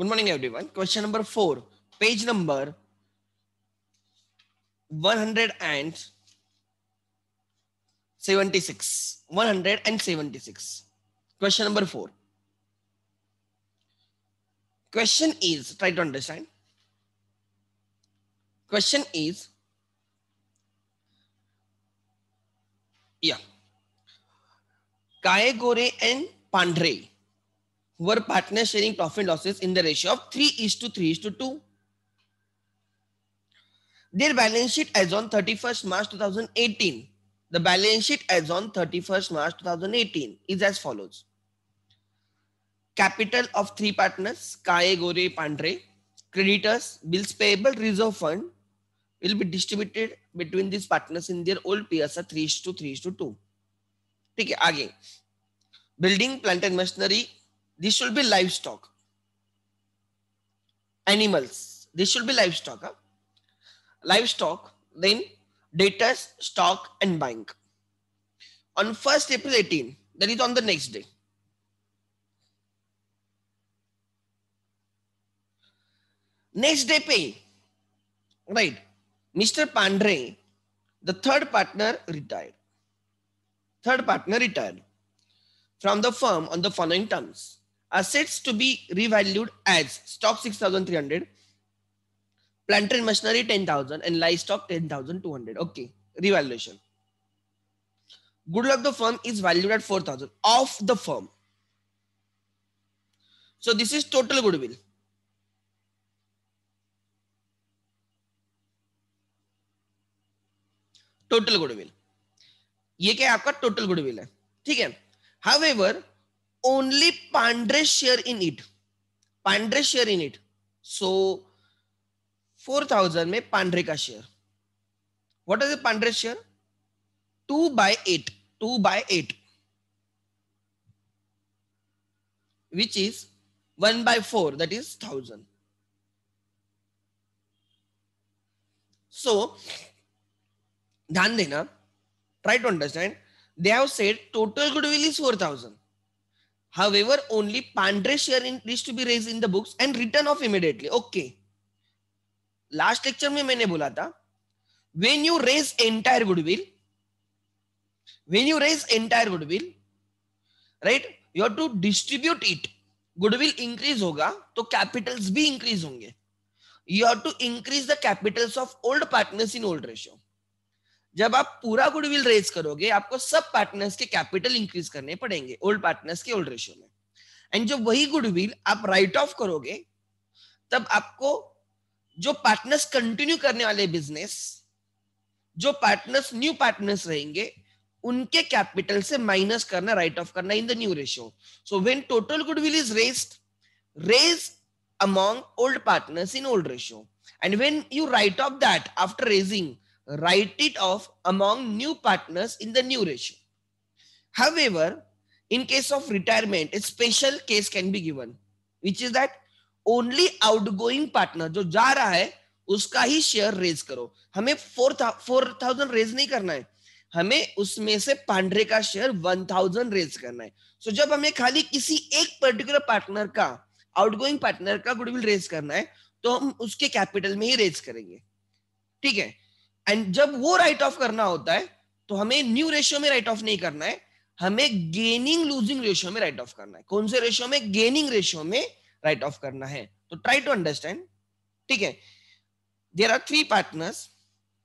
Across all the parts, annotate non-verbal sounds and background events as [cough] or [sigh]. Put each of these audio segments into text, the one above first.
Good morning, everyone. Question number four, page number 176. 176. Question number four. Question is, try to understand. Question is, yeah. Kaye Gore and Pandre were partners sharing profit losses in the ratio of 3 is to 3 is to 2. Their balance sheet as on 31st March 2018. The balance sheet as on 31st March 2018 is as follows. Capital of three partners, Kaye, Gore, Pandre. Creditors, bills payable, reserve fund will be distributed between these partners in their old PSA 3 to 3 to 2. Okay, again, building plant and machinery. This should be livestock. Animals. This should be livestock. Huh? Livestock, then data stock, and bank. On 1st April 18, that is on the next day. Next day pay. Right. Mr. Pandre, the third partner retired. Third partner retired from the firm on the following terms assets to be revalued as stock 6300 plant and machinery 10000 and livestock 10200 okay revaluation good luck the firm is valued at 4000 of the firm so this is total goodwill Total goodwill. Ye kya आपका total goodwill hai? ठीक है however only Pandre's share in it. Pandre's share in it. So 4000 में Pandre का share. What is the Pandre share? 2 by 8. 2 by 8. Which is 1 by 4. That is 1000. So ध्यान देना try to understand. They have said total goodwill is 4000. However, only Pandre share in, needs to be raised in the books and written off immediately. Okay. Last lecture में मैंने बोला था when you raise entire goodwill when you raise entire goodwill right you have to distribute it goodwill increase होगा तो capitals भी increase होंगे you have to increase the capitals of old partners in old ratio जब आप पूरा goodwill raise करोगे आपको सब पार्टनर्स के कैपिटल इंक्रीज करने पड़ेंगे ओल्ड पार्टनर्स के ओल्ड रेशियो में एंड जब वही गुडविल आप राइट ऑफ करोगे तब आपको जो पार्टनर्स कंटिन्यू करने वाले बिजनेस जो पार्टनर्स न्यू पार्टनर्स रहेंगे उनके कैपिटल से माइनस करना राइट ऑफ करना in the new ratio so when total goodwill is raised raise among old partners in old ratio and when you write off that after raising write it off among new partners in the new ratio. However, in case of retirement, a special case can be given, which is that only outgoing partner जो जा रहा है उसका ही share raise करो हमें four था, four thousand raise नहीं करना है हमें उसमें से पांडे का शेयर वन थाउजेंड रेज करना है सो so, जब हमें खाली किसी एक पर्टिकुलर पार्टनर का आउटगोइंग पार्टनर का गुडविल रेज करना है तो हम उसके कैपिटल में ही रेज करेंगे ठीक है एंड जब वो राइट ऑफ करना होता है तो हमें न्यू रेशियो में राइट ऑफ नहीं करना है हमें गेनिंग लूजिंग रेशियो में राइट ऑफ करना है कौन से रेशियो में गेनिंग रेशियो में राइट ऑफ करना है तो ट्राई टू अंडरस्टैंड ठीक है देर आर थ्री पार्टनर्स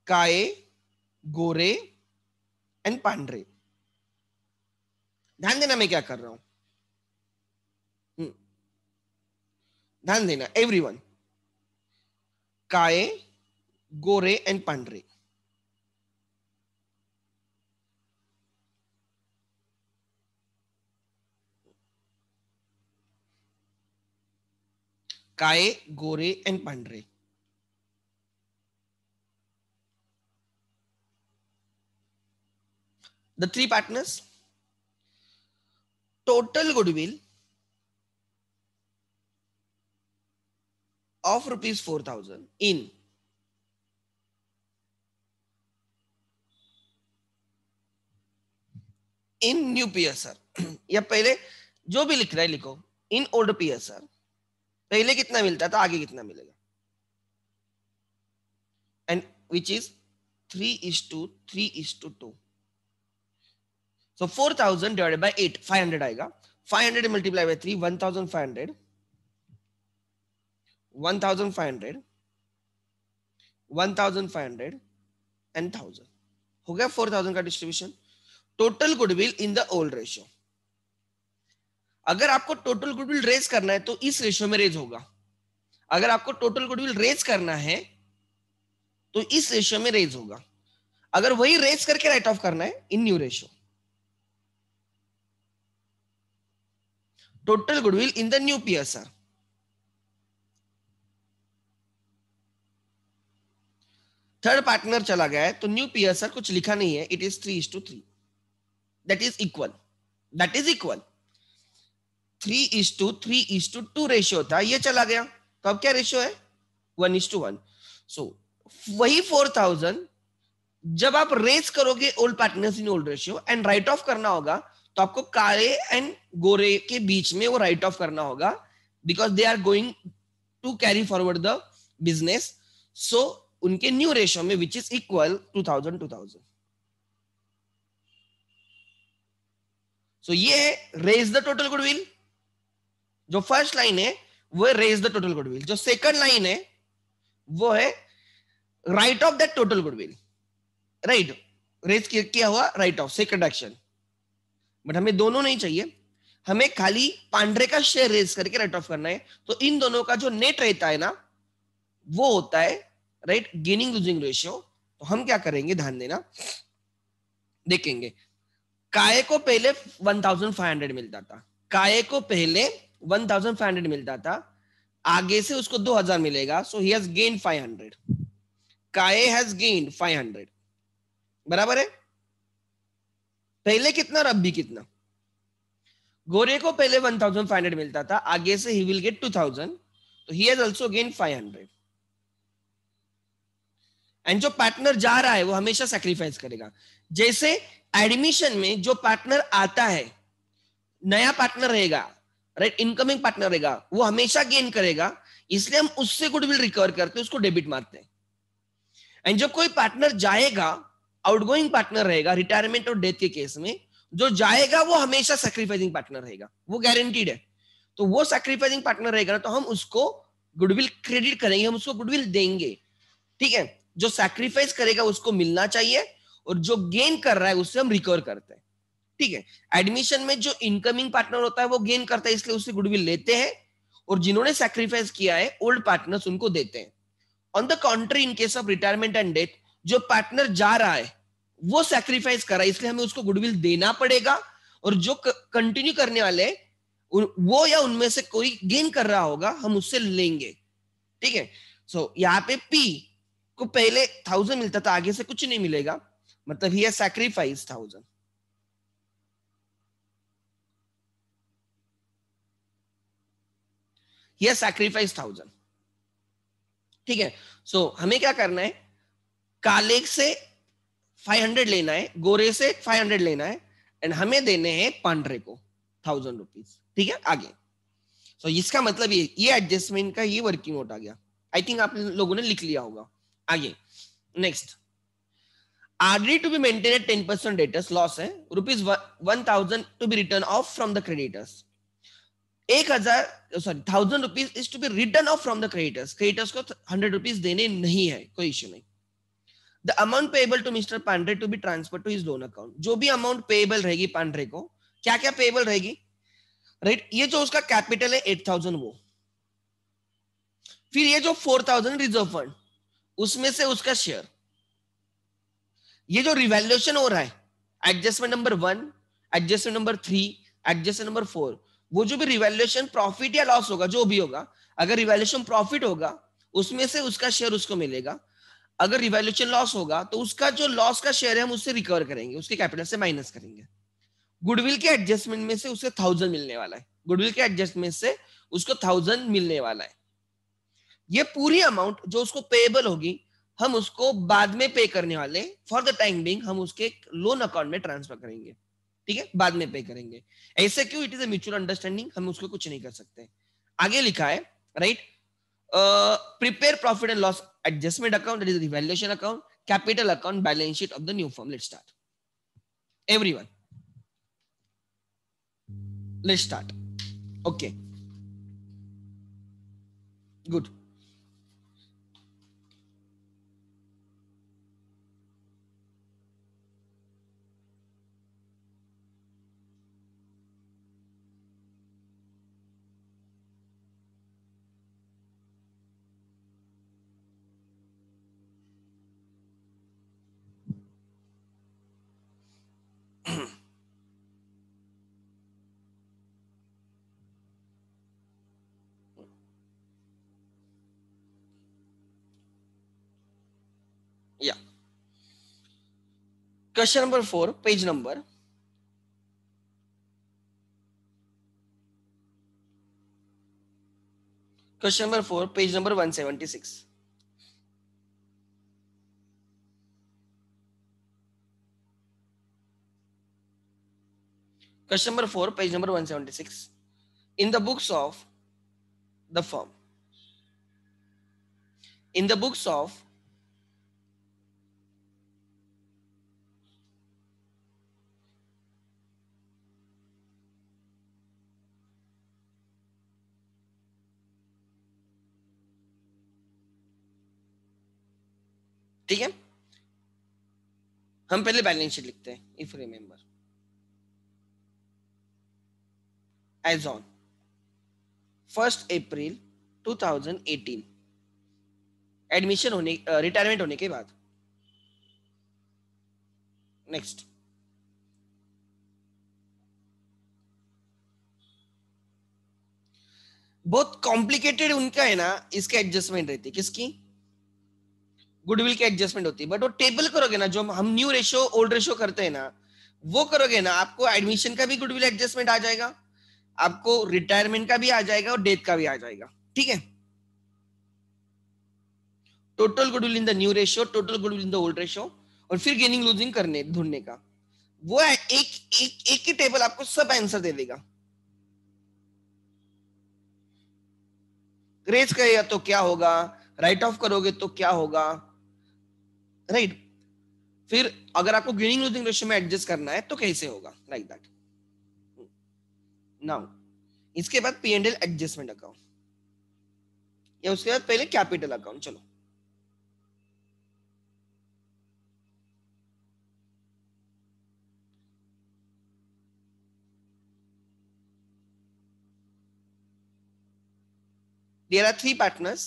काए गोरे एंड पांडरे ध्यान देना मैं क्या कर रहा हूं हम्म। ध्यान देना एवरीवन काए Gore and Pandre. Kae Gore and Pandre. The three partners, total goodwill of rupees 4000 in in new PSR [clears throat] या पहले जो भी लिख रहा है लिखो इन ओल्ड पीएसआर पहले कितना मिलता था आगे कितना मिलेगा and which is three is to three is to two so four thousand divided by eight five hundred आएगा five hundred multiply by three one thousand five hundred one thousand five hundred one thousand five hundred and thousand हो गया four thousand का distribution total goodwill in the old ratio अगर आपको total goodwill raise करना है तो इस ratio में रेज होगा अगर आपको टोटल गुडविल रेज करना है तो इस रेशियो में रेज होगा अगर वही रेज करके राइट ऑफ करना है in new ratio total goodwill in the new PSR. Third partner चला गया है तो न्यू पीएसआर कुछ लिखा नहीं है it is three is to three that is equal that is equal 3 तो is to 3 is to 2 ratio tha ye chala gaya to ab kya ratio hai 1 is to 1 so wahi 4000 जब आप raise करोगे old partners in old ratio and write off करना होगा तो आपको काले and गोरे के बीच में वो राइट ऑफ करना होगा because they are going to carry forward the business so उनके न्यू रेशियो में which is equal to thousand two thousand so so ये है रेज द टोटल गुडविल जो फर्स्ट लाइन है वो है रेज द टोटल गुडविल जो second line है वो है write off that total goodwill right raise किया हुआ write off second action but हमें दोनों नहीं चाहिए हमें खाली पांडे का शेयर रेज करके राइट ऑफ करना है तो इन दोनों का जो नेट रहता है ना वो होता है राइट गेनिंग लूजिंग रेशियो तो हम क्या करेंगे ध्यान देना देखेंगे काय को पहले 1500 मिलता था काय को पहले 1500 मिलता था आगे से उसको 2000 मिलेगा सो ही हैज गेन 500 काय हैज गेन 500 बराबर है पहले कितना और अब भी कितना गोरे को पहले 1500 मिलता था आगे से ही विल गेट 2000 तो he has also gain 500 and जो पार्टनर जा रहा है वो हमेशा सैक्रिफाइस करेगा जैसे एडमिशन में जो पार्टनर आता है नया पार्टनर रहेगा राइट इनकमिंग पार्टनर रहेगा वो हमेशा गेन करेगा इसलिए हम उससे गुडविल रिकवर करते हैं उसको डेबिट मारते हैं एंड जब कोई पार्टनर जाएगा आउटगोइंग पार्टनर रहेगा रिटायरमेंट और डेथ के केस में जो जाएगा वो हमेशा सेक्रीफाइसिंग पार्टनर रहेगा वो गारंटीड है तो वो सेक्रीफाइसिंग पार्टनर रहेगा ना तो हम उसको गुडविल क्रेडिट करेंगे हम उसको गुडविल देंगे ठीक है जो सेक्रीफाइस करेगा उसको मिलना चाहिए और जो गेन कर रहा है उससे हम रिकवर करते हैं ठीक है एडमिशन में जो इनकमिंग पार्टनर होता है वो गेन करता है इसलिए उससे गुडविल लेते हैं और जिन्होंने सेक्रीफाइस किया है ओल्ड पार्टनर उनको देते हैं on the contrary in case of retirement and death जो पार्टनर जा रहा है वो सेक्रीफाइस कर रहा है इसलिए हमें उसको गुडविल देना पड़ेगा और जो कंटिन्यू करने वाले वो या उनमें से कोई गेन कर रहा होगा हम उससे लेंगे ठीक है सो so, यहाँ पे पी को पहले थाउजेंड मिलता था आगे से कुछ नहीं मिलेगा मतलब he sacrifice thousand he sacrifice thousand ठीक है सो so, हमें क्या करना है काले से 500 लेना है गोरे से 500 लेना है एंड हमें देने हैं पांडरे को थाउजेंड रुपीज ठीक है आगे सो so, इसका मतलब ये ये एडजस्टमेंट का ये वर्किंग नोट आ गया आई थिंक आप लोगों ने लिख लिया होगा आगे next RD to be maintain ten percent debtors loss है rupees one to be written off from the creditors एक हजार sorry thousand rupees is to be written off from the creditors creditors को हंड्रेड रुपीज देने नहीं है कोई issue नहीं the amount payable to mister Pandre to be transfer to his loan account जो भी अमाउंट पेबल रहेगी पांड्रे को क्या क्या पेबल रहेगी राइट right? ये जो उसका कैपिटल है एट थाउजेंड वो फिर ये जो फोर थाउजेंड रिजर्व फंड उसमें से उसका शेयर ये जो रिवेल्यूशन हो रहा है adjustment number one adjustment number three adjustment number four वो जो भी रिवेल्यूशन प्रॉफिट या लॉस होगा जो भी होगा अगर रिवेल्यूशन प्रॉफिट होगा उसमें से उसका शेयर उसको मिलेगा अगर रिवेल्यूशन लॉस होगा तो उसका जो लॉस का शेयर है हम उससे रिकवर करेंगे उसके कैपिटल से माइनस करेंगे गुडविल के एडजस्टमेंट में से उसे थाउजेंड मिलने वाला है गुडविल के एडजस्टमेंट से उसको थाउजेंड मिलने वाला है ये पूरी अमाउंट जो उसको पेएबल होगी हम उसको बाद में पे करने वाले फॉर द टाइम बिंग हम उसके लोन अकाउंट में ट्रांसफर करेंगे ठीक है बाद में पे करेंगे ऐसे क्यों it is a mutual understanding हम उसको कुछ नहीं कर सकते आगे लिखा है right prepare profit and loss adjustment account is revaluation account capital account balance sheet of the new form let start one let start okay good Question number four, page number. Question number four, page number 176. Question number four, page number 176. In the books of the firm. In the books of ठीक है हम पहले balance sheet लिखते हैं if remember as on first April 2018 admission होने retirement होने के बाद नेक्स्ट बहुत कॉम्प्लिकेटेड उनका है ना इसका एडजस्टमेंट रहती है किसकी गुडविल की एडजस्टमेंट होती है बट वो टेबल करोगे ना जो हम न्यू रेशो ओल्ड रेशो करते हैं ना वो करोगे ना आपको एडमिशन का भी गुडविल एडजस्टमेंट आ जाएगा आपको रिटायरमेंट का भी आ जाएगा और डेथ का भी आ जाएगा ठीक है total goodwill in the new ratio total goodwill in the old ratio और फिर गेनिंग लूजिंग करने ढूंढने का वो एक एक एक ही टेबल आपको सब आंसर दे देगा रेज करेगा तो क्या होगा राइट ऑफ करोगे तो क्या होगा राइट right? फिर अगर आपको गेनिंग लूजिंग रेशियो में एडजस्ट करना है तो कैसे होगा लाइक दैट नाउ इसके बाद P and L adjustment account या उसके बाद पहले कैपिटल अकाउंट चलो there are three partners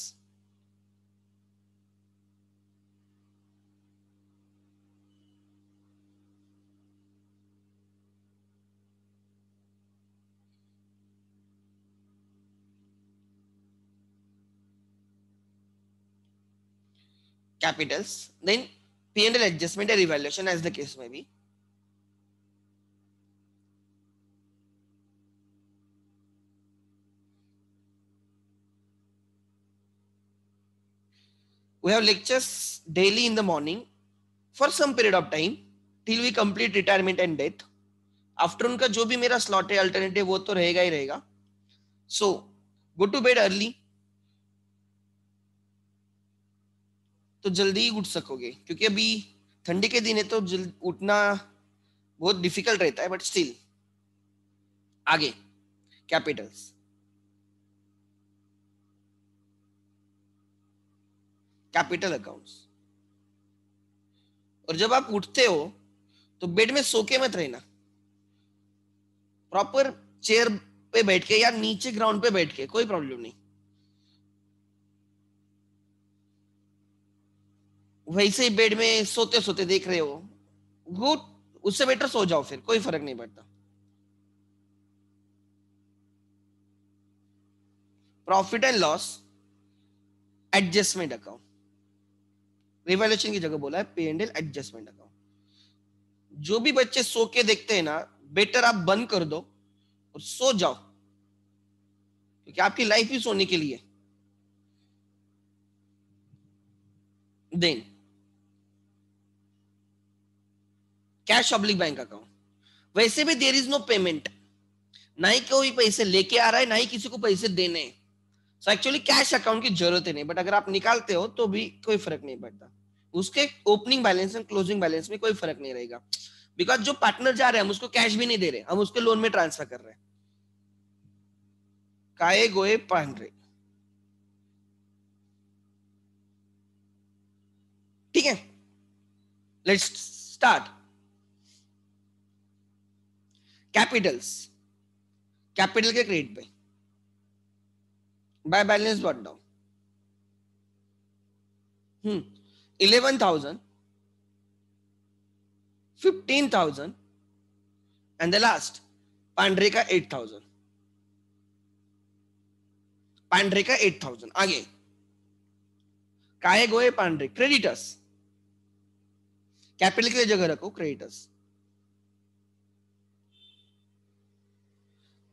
capitals, then P&L adjustment and revaluation as the case may be. We have lectures daily in the morning for some period of time till we complete retirement and death. after unka jo bhi mera slot hai alternative wo to rahega hi rahega so go to bed early तो जल्दी ही उठ सकोगे क्योंकि अभी ठंडी के दिन है तो उठना बहुत डिफिकल्ट रहता है बट स्टिल आगे कैपिटल्स कैपिटल अकाउंट्स और जब आप उठते हो तो बेड में सोके मत रहना प्रॉपर चेयर पे बैठ के या नीचे ग्राउंड पे बैठ के कोई प्रॉब्लम नहीं वैसे ही बेड में सोते सोते देख रहे हो गुड उससे बेटर सो जाओ फिर कोई फर्क नहीं पड़ता profit and loss adjustment account revaluation की जगह बोला है पे एंड एडजस्टमेंट अकाउंट जो भी बच्चे सो के देखते हैं ना बेटर आप बंद कर दो और सो जाओ क्योंकि आपकी लाइफ ही सोने के लिए then cash oblique bank account वैसे भी देर इज नो पेमेंट ना ही कोई पैसे लेके आ रहा है ना ही किसी को पैसे देने सो एक्चुअली कैश अकाउंट की जरूरत ही नहीं बट अगर आप निकालते हो तो भी कोई फर्क नहीं पड़ता उसके opening balance and closing balance में कोई फर्क नहीं रहेगा बिकॉज जो पार्टनर जा रहे हैं हम उसको कैश भी नहीं दे रहे हम उसके लोन में ट्रांसफर कर रहे हैं काये गोए पांड्रे ठीक है लेट्स स्टार्ट कैपिटल्स कैपिटल के क्रेडिट पे by balance dot down hmm eleven thousand fifteen thousand and the last Pandre का एट थाउजेंड पांड्रे का एट थाउजेंड आगे काय गोए पांड्रे क्रेडिटर्स कैपिटल के लिए जगह रखो क्रेडिटर्स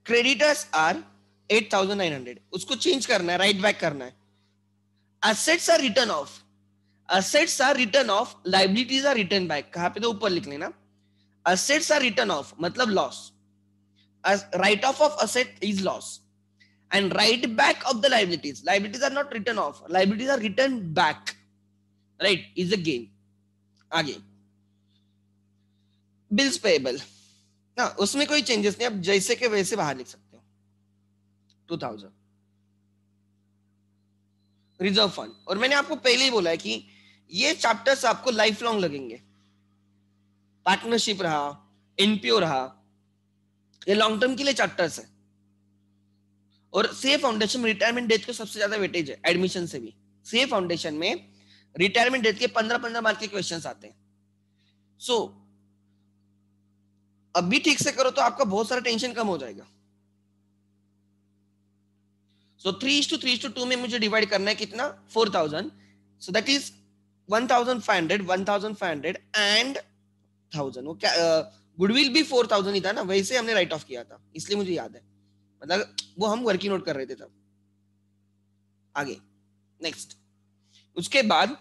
क्रेडिटर्स आर 8900 उसको चेंज करना है राइट बैक करना है assets are written off assets are written off liabilities are written back कहां तो ऊपर लिख लेना असेट्स आर रिटर्न ऑफ मतलब loss write off off asset is loss and write back off the liabilities liabilities are not written off liabilities are written back right is a gain आगे bills payable ना उसमें कोई changes नहीं अब जैसे के वैसे बाहर लिख सकते हो टू थाउजेंड रिजर्व फंड और मैंने आपको पहले ही बोला है कि ये चैप्टर्स आपको लाइफ लॉन्ग लगेंगे पार्टनरशिप रहा एनपीओ रहा ये लॉन्ग टर्म के लिए चैप्टर्स है और सेफ फाउंडेशन में रिटायरमेंट डेट को सबसे ज्यादा वेटेज है एडमिशन से भी सेफ फाउंडेशन में रिटायरमेंट डेट के पंद्रह पंद्रह मार्क के क्वेश्चन आते हैं सो so, अभी ठीक से करो तो आपका बहुत सारा टेंशन कम हो जाएगा so three to three to two में मुझे डिवाइड करना है कितना four thousand so that is one thousand five hundred one thousand five hundred and thousand वो क्या गुडविल भी फोर थाउजेंड ही था ना वैसे हमने राइट ऑफ किया था इसलिए मुझे याद है मतलब वो हम वर्किंग नोट कर रहे थे तब आगे नेक्स्ट उसके बाद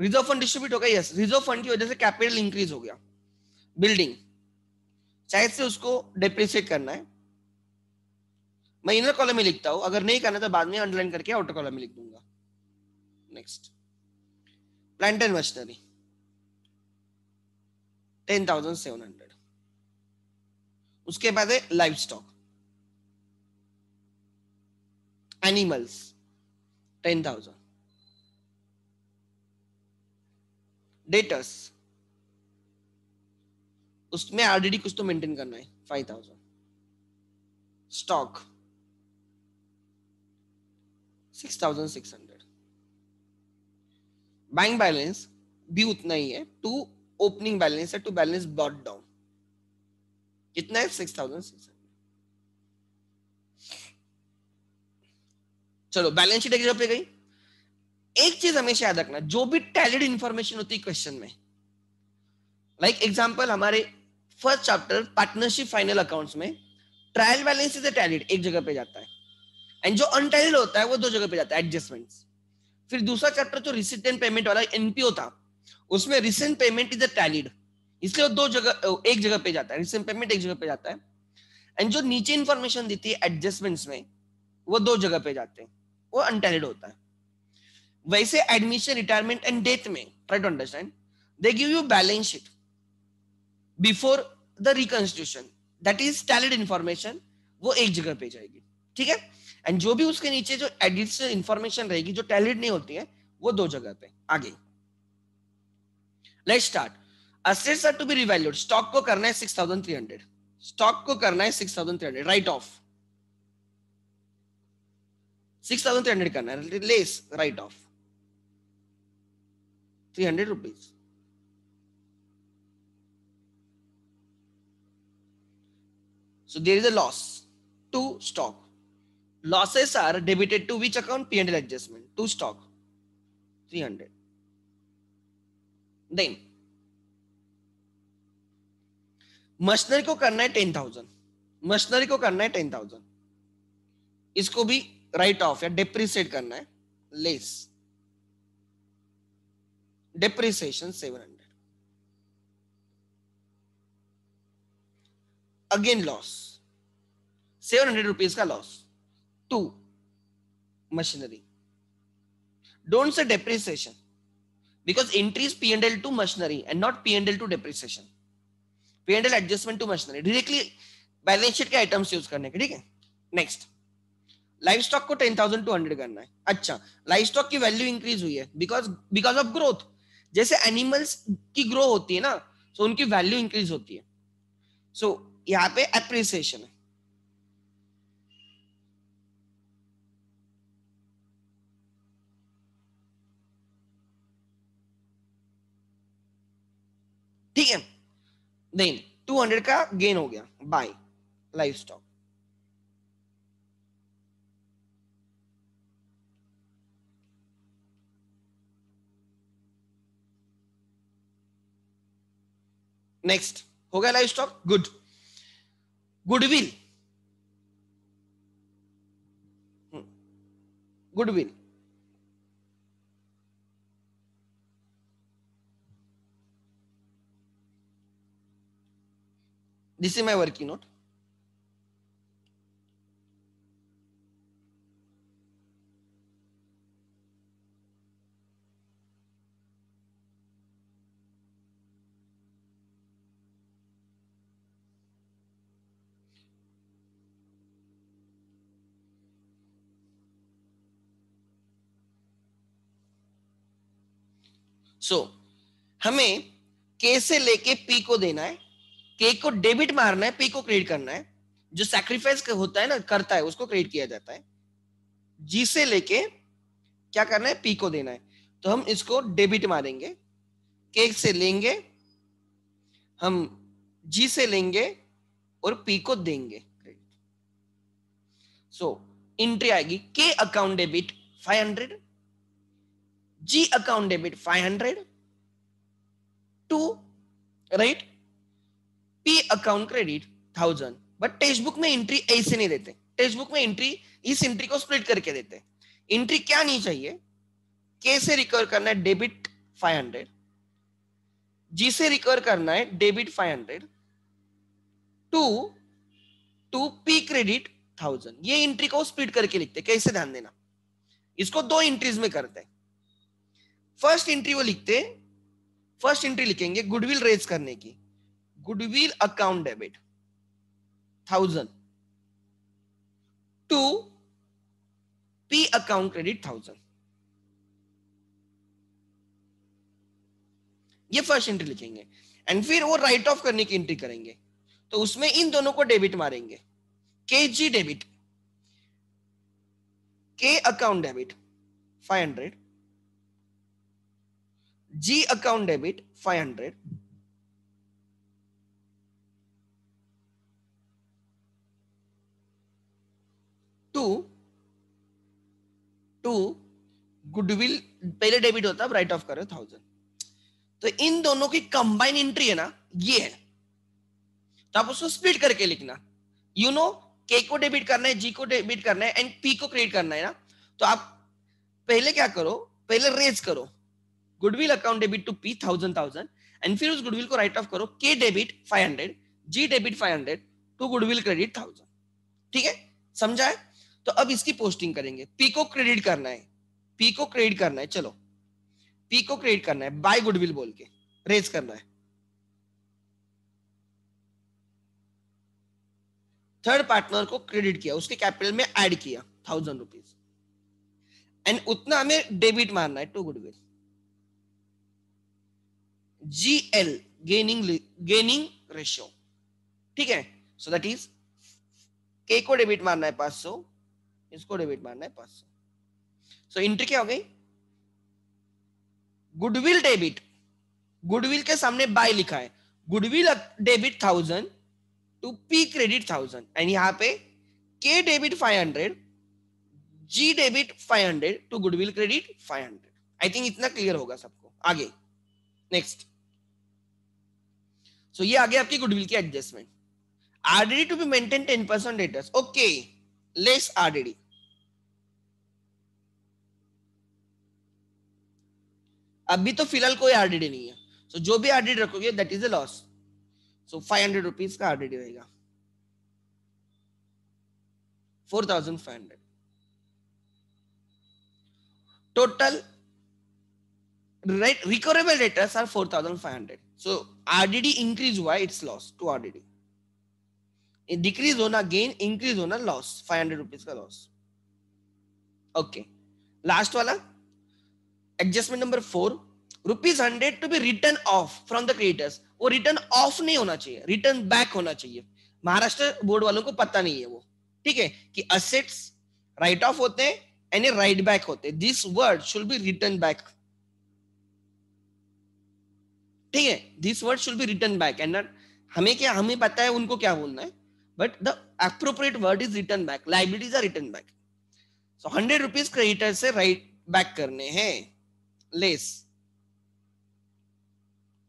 रिजर्व फंड डिस्ट्रीब्यूट हो गया यस रिजर्व फंड की वजह से कैपिटल इंक्रीज हो गया बिल्डिंग शायद से उसको डिप्रिशिएट करना है मैं इनर कॉलम में लिखता हूं अगर नहीं करना तो बाद में अंडरलाइन करके आउटर कॉलम में लिख दूंगा next plant and machinery ten thousand seven hundred उसके बाद है livestock animals ten thousand debtors उसमें आरडीडी कुछ तो मेंटेन करना है five thousand stock six thousand six hundred bank balance भी उतना ही है टू ओपनिंग बैलेंस है टू बैलेंस बॉट डाउन कितना है सिक्स थाउजेंड सिक्स हंड्रेड चलो बैलेंस शीट एग्जाम पे गई एक चीज हमेशा याद रखना जो भी टैलेड इंफॉर्मेशन होती है क्वेश्चन में लाइक like एग्जाम्पल हमारे first chapter partnership final accounts में ट्रायल बैलेंस इज अटैलिड एक जगह पे जाता है एंड जो अनटैलिड होता है वो दो जगह पे जाता है एडजस्टमेंट्स फिर दूसरा चैप्टर जो रिसिट पेमेंट वाला एनपीओ था उसमें रिसेंट पेमेंट इज अटैलिड इसलिए वो दो जगह एक जगह पे जाता है रिसेंट पेमेंट एक जगह पे जाता है एंड जो नीचे इंफॉर्मेशन दी थी एडजस्टमेंट्स में वो दो जगह पे जाते हैं वो अनटैलिड होता है वैसे एडमिशन रिटायरमेंट एंड डेथ में try to understand they give you balance sheet before the reconstitution that is tallied information वो एक जगह पे जाएगी ठीक है एंड जो भी उसके नीचे जो एडिशनल इंफॉर्मेशन रहेगी जो टैलेड नहीं होती है वो दो जगह पे आगे let start assets are to be revalued stock को करना है six thousand three hundred stock को करना है six thousand three hundred write off six thousand three hundred करना है less write off three hundred rupees So there is a loss to stock. Losses are debited to which account? P&L adjustment to stock. 300. Then machinery को करना है ten thousand machinery को करना है ten thousand इसको भी राइट ऑफ या depreciate करना है less depreciation seven again loss seven hundred rupees का loss to machinery don't say depreciation because because entries P&L to machinery and not P&L to depreciation. P&L adjustment to machinery directly balance sheet के items use करने के ठीक है next life stock को ten thousand two hundred करना है अच्छा life stock की वैल्यू इंक्रीज हुई है बिकॉज बिकॉज ऑफ ग्रोथ जैसे एनिमल्स की ग्रो होती है ना सो so उनकी वैल्यू इंक्रीज होती है सो so, यहां पे एप्रिसिएशन है ठीक है नहीं टू हंड्रेड का गेन हो गया बाय लाइफ स्टॉक नेक्स्ट हो गया life stock good goodwill goodwill this is my working note so so, हमें के से लेके पी को देना है के को डेबिट मारना है पी को क्रेडिट करना है जो सैक्रिफाइस होता है ना करता है उसको क्रेडिट किया जाता है जी से लेके क्या करना है पी को देना है तो हम इसको डेबिट मारेंगे के से लेंगे हम जी से लेंगे और पी को देंगे क्रेडिट सो इंट्री आएगी K account debit 500 G account debit 500 to right P account credit 1000 but textbook में एंट्री ऐसे नहीं देते टेक्स्ट बुक में एंट्री इस एंट्री को स्प्लिट करके देते एंट्री क्या नहीं चाहिए के से रिकवर करना है डेबिट 500 जी से रिकवर करना है debit 500 to to P credit thousand ये एंट्री को स्प्लिट करके लिखते कैसे ध्यान देना इसको दो एंट्रीज में करते हैं फर्स्ट एंट्री वो लिखते फर्स्ट एंट्री लिखेंगे गुडविल रेज करने की goodwill account debit thousand to P account credit thousand ये फर्स्ट एंट्री लिखेंगे एंड फिर वो राइट ऑफ करने की एंट्री करेंगे तो उसमें इन दोनों को डेबिट मारेंगे K G debit K account debit five hundred G account debit 500. To to goodwill पहले डेबिट होता है राइट ऑफ करो थाउजेंड तो इन दोनों की कंबाइन एंट्री है ना ये है तो आप उसको स्प्लिट करके लिखना यू नो के को डेबिट करना है जी को डेबिट करना है एंड पी को क्रिएट करना है ना तो आप पहले क्या करो पहले रेज करो goodwill account debit to P thousand thousand and फिर उस गुडविल को राइट ऑफ करो K debit five hundred G debit five hundred to goodwill credit thousand ठीक है समझा है तो अब इसकी पोस्टिंग करेंगे पी को क्रेडिट करना है पी को क्रेडिट करना है चलो पी को क्रेडिट करना है बाय गुडविल बोल के रेज करना है थर्ड पार्टनर को क्रेडिट किया उसके कैपिटल में ऐड किया थाउजेंड रुपीज एंड उतना हमें डेबिट मारना है to goodwill G L gaining gaining ratio ठीक है सो दट इज के को डेबिट मारना है पांच सौ इसको डेबिट मारना है पांच सौ सो एंट्री क्या हो गई गुडविल डेबिट गुडविल के सामने बाय लिखा है goodwill debit thousand to P credit thousand and यहां पे K debit five hundred G debit five hundred to goodwill credit five hundred I think इतना क्लियर होगा सबको आगे नेक्स्ट सो ये आ गया आपकी गुडविल की adjustment RDD to be maintain ten percent debtors okay less RDD अभी तो फिलहाल कोई आरडीडी नहीं है सो so, जो भी आरडीडी रखोगे that is a loss so five hundred rupees का आरडीडी रहेगा four thousand five hundred total right recoverable debtors are 4500 so rdd increase हुआ it's loss to rdd decrease होना गेन इंक्रीज होना लॉस फाइव हंड्रेड रुपीज का loss okay last वाला adjustment number four rupees hundred to be written off from the creditors वो written off नहीं होना चाहिए return back होना चाहिए महाराष्ट्र बोर्ड वालों को पता नहीं है वो ठीक है कि असेट्स राइट ऑफ होते हैं एंड राइट बैक होते हैं this word should be written back ठीक है this word should be written back and हमें क्या हमें पता है उनको क्या बोलना है but the appropriate word is written back liabilities are written back so hundred rupees creditor से राइट बैक करने हैं less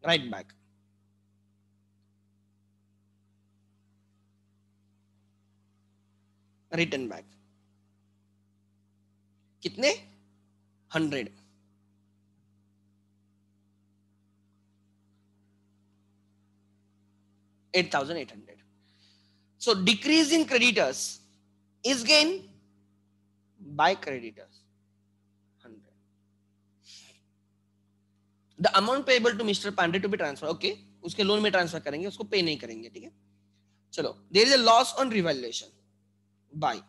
write back written back कितने hundred 8,800. So decrease in creditors is gain by creditors. 100. The amount payable to Mr. Pandey to be transferred. Okay. उसके loan में transfer करेंगे उसको pay नहीं करेंगे ठीक है चलो there is a loss on revaluation by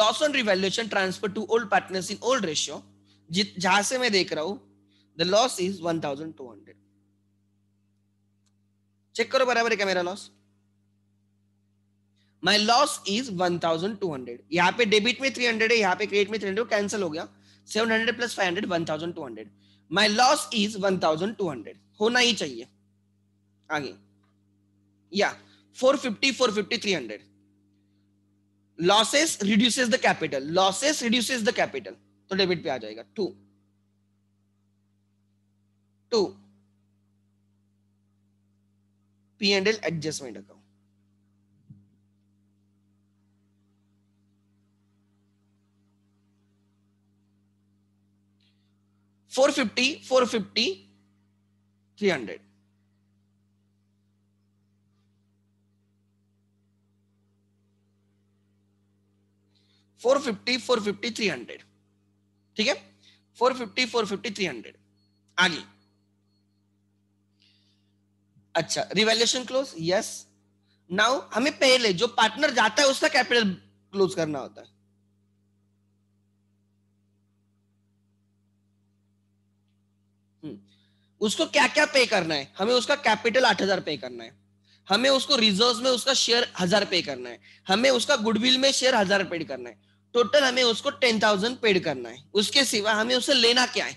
loss on revaluation transfer to old partners in old ratio जहां से मैं देख रहा हूं द लॉस इज 1200 चेक करो बराबर है क्या मेरा लॉस माई लॉस इज 1200 यहाँ पे डेबिट में 300 है यहाँ पे क्रेडिट में 300 कैंसिल हो गया 700 प्लस 500 1200 माय लॉस इज 1200 होना ही चाहिए आगे या 450 450 300 losses reduces the capital losses reduces the capital तो डेबिट पे आ जाएगा to to P&L adjustment account. Four fifty, four fifty, three hundred. Four fifty four fifty three hundred ठीक है four fifty four fifty three hundred आगे अच्छा revaluation close yes now हमें पहले जो पार्टनर जाता है उसका कैपिटल क्लोज करना होता है हम्म। उसको क्या क्या पे करना है हमें उसका कैपिटल आठ हजार पे करना है हमें उसको रिजर्व में उसका शेयर हजार पे करना है हमें उसका गुडविल में शेयर हजार पेड करना है टोटल हमें उसको टेन थाउजेंड पेड करना है उसके सिवा हमें उसे लेना क्या है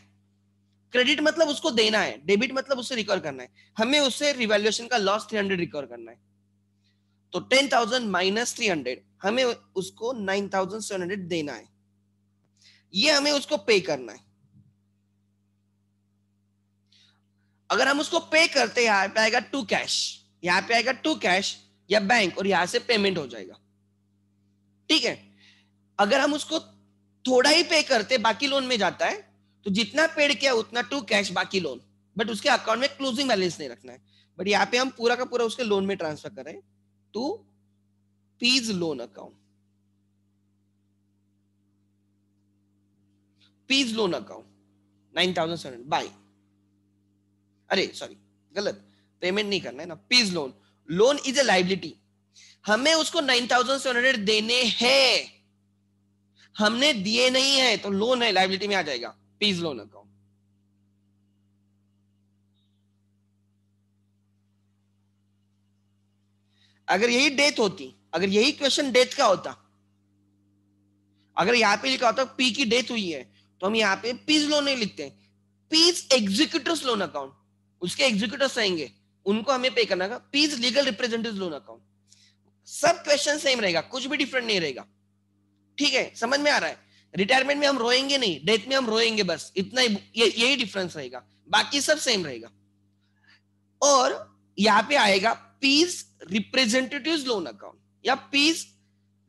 क्रेडिट मतलब उसको देना है डेबिट मतलब उससे रिकवर करना है हमें उससे रिवैल्यूएशन का लॉस थ्री हंड्रेड रिकवर करना है तो ten thousand minus three hundred हमें उसको नाइन थाउजेंड सेवन हंड्रेड देना है ये हमें उसको पे करना है अगर हम उसको पे करते यहां पे आएगा टू कैश यहां पे आएगा टू कैश या बैंक और यहां से पेमेंट हो जाएगा ठीक है अगर हम उसको थोड़ा ही पे करते बाकी लोन में जाता है तो जितना पेड किया उतना टू कैश बाकी लोन बट उसके अकाउंट में क्लोजिंग बैलेंस नहीं रखना है बट यहाँ पे हम पूरा का पूरा उसके लोन में ट्रांसफर करें to P's loan account P's loan account nine thousand seven अरे सॉरी गलत पेमेंट नहीं करना है ना P's loan loan is a liability हमें उसको नाइन थाउजेंड सेवन हंड्रेड देने हैं हमने दिए नहीं तो है तो लोन है लाइबिलिटी में आ जाएगा लो ना અકાઉન્ટ अगर यही डेथ होती अगर यही क्वेश्चन डेथ का होता अगर यहां पे लिखा होता पी की डेथ हुई है तो हम यहां पे पीज लो नहीं लिखते पीज एग्जीक्यूटिव लोन अकाउंट उसके एग्जीक्यूटिव आएंगे उनको हमें पे करना P's legal representative loan account सब क्वेश्चन सेम रहेगा कुछ भी डिफरेंट नहीं रहेगा ठीक है समझ में आ रहा है रिटायरमेंट में हम रोएंगे नहीं डेथ में हम रोएंगे बस इतना ही यही डिफरेंस रहेगा बाकी सब सेम रहेगा और यहाँ पे आएगा पीस रिप्रेजेंटेटिव लोन अकाउंट या P's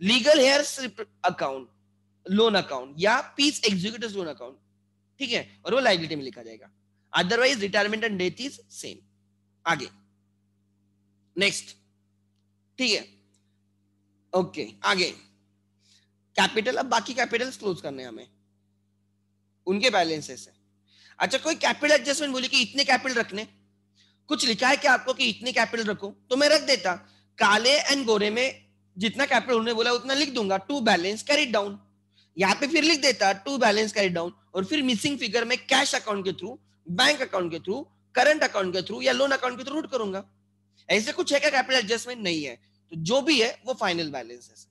legal heir account loan account या पीस एग्जीक्यूटिव लोन अकाउंट ठीक है और वो लाइबिलिटी में लिखा जाएगा otherwise retirement and death is same आगे नेक्स्ट ठीक है ओके आगे कैपिटल अब बाकी कैपिटल्स क्लोज करने हमें उनके बैलेंसेस है अच्छा कोई कैपिटल एडजस्टमेंट बोली कि इतने कैपिटल रखने कुछ लिखा है कि आपको कि इतने कैपिटल रखो तो मैं रख देता काले एंड गोरे में जितना कैपिटल उन्होंने बोला उतना लिख दूंगा टू बैलेंस कैरी डाउन यहाँ पे फिर लिख देता टू बैलेंस कैरी डाउन और फिर मिसिंग फिगर में कैश अकाउंट के थ्रू बैंक अकाउंट के थ्रू करंट अकाउंट के थ्रू या लोन अकाउंट के थ्रू रूट करूंगा ऐसे कुछ है क्या कैपिटल एडजस्टमेंट नहीं है तो जो भी है वो फाइनल बैलेंस है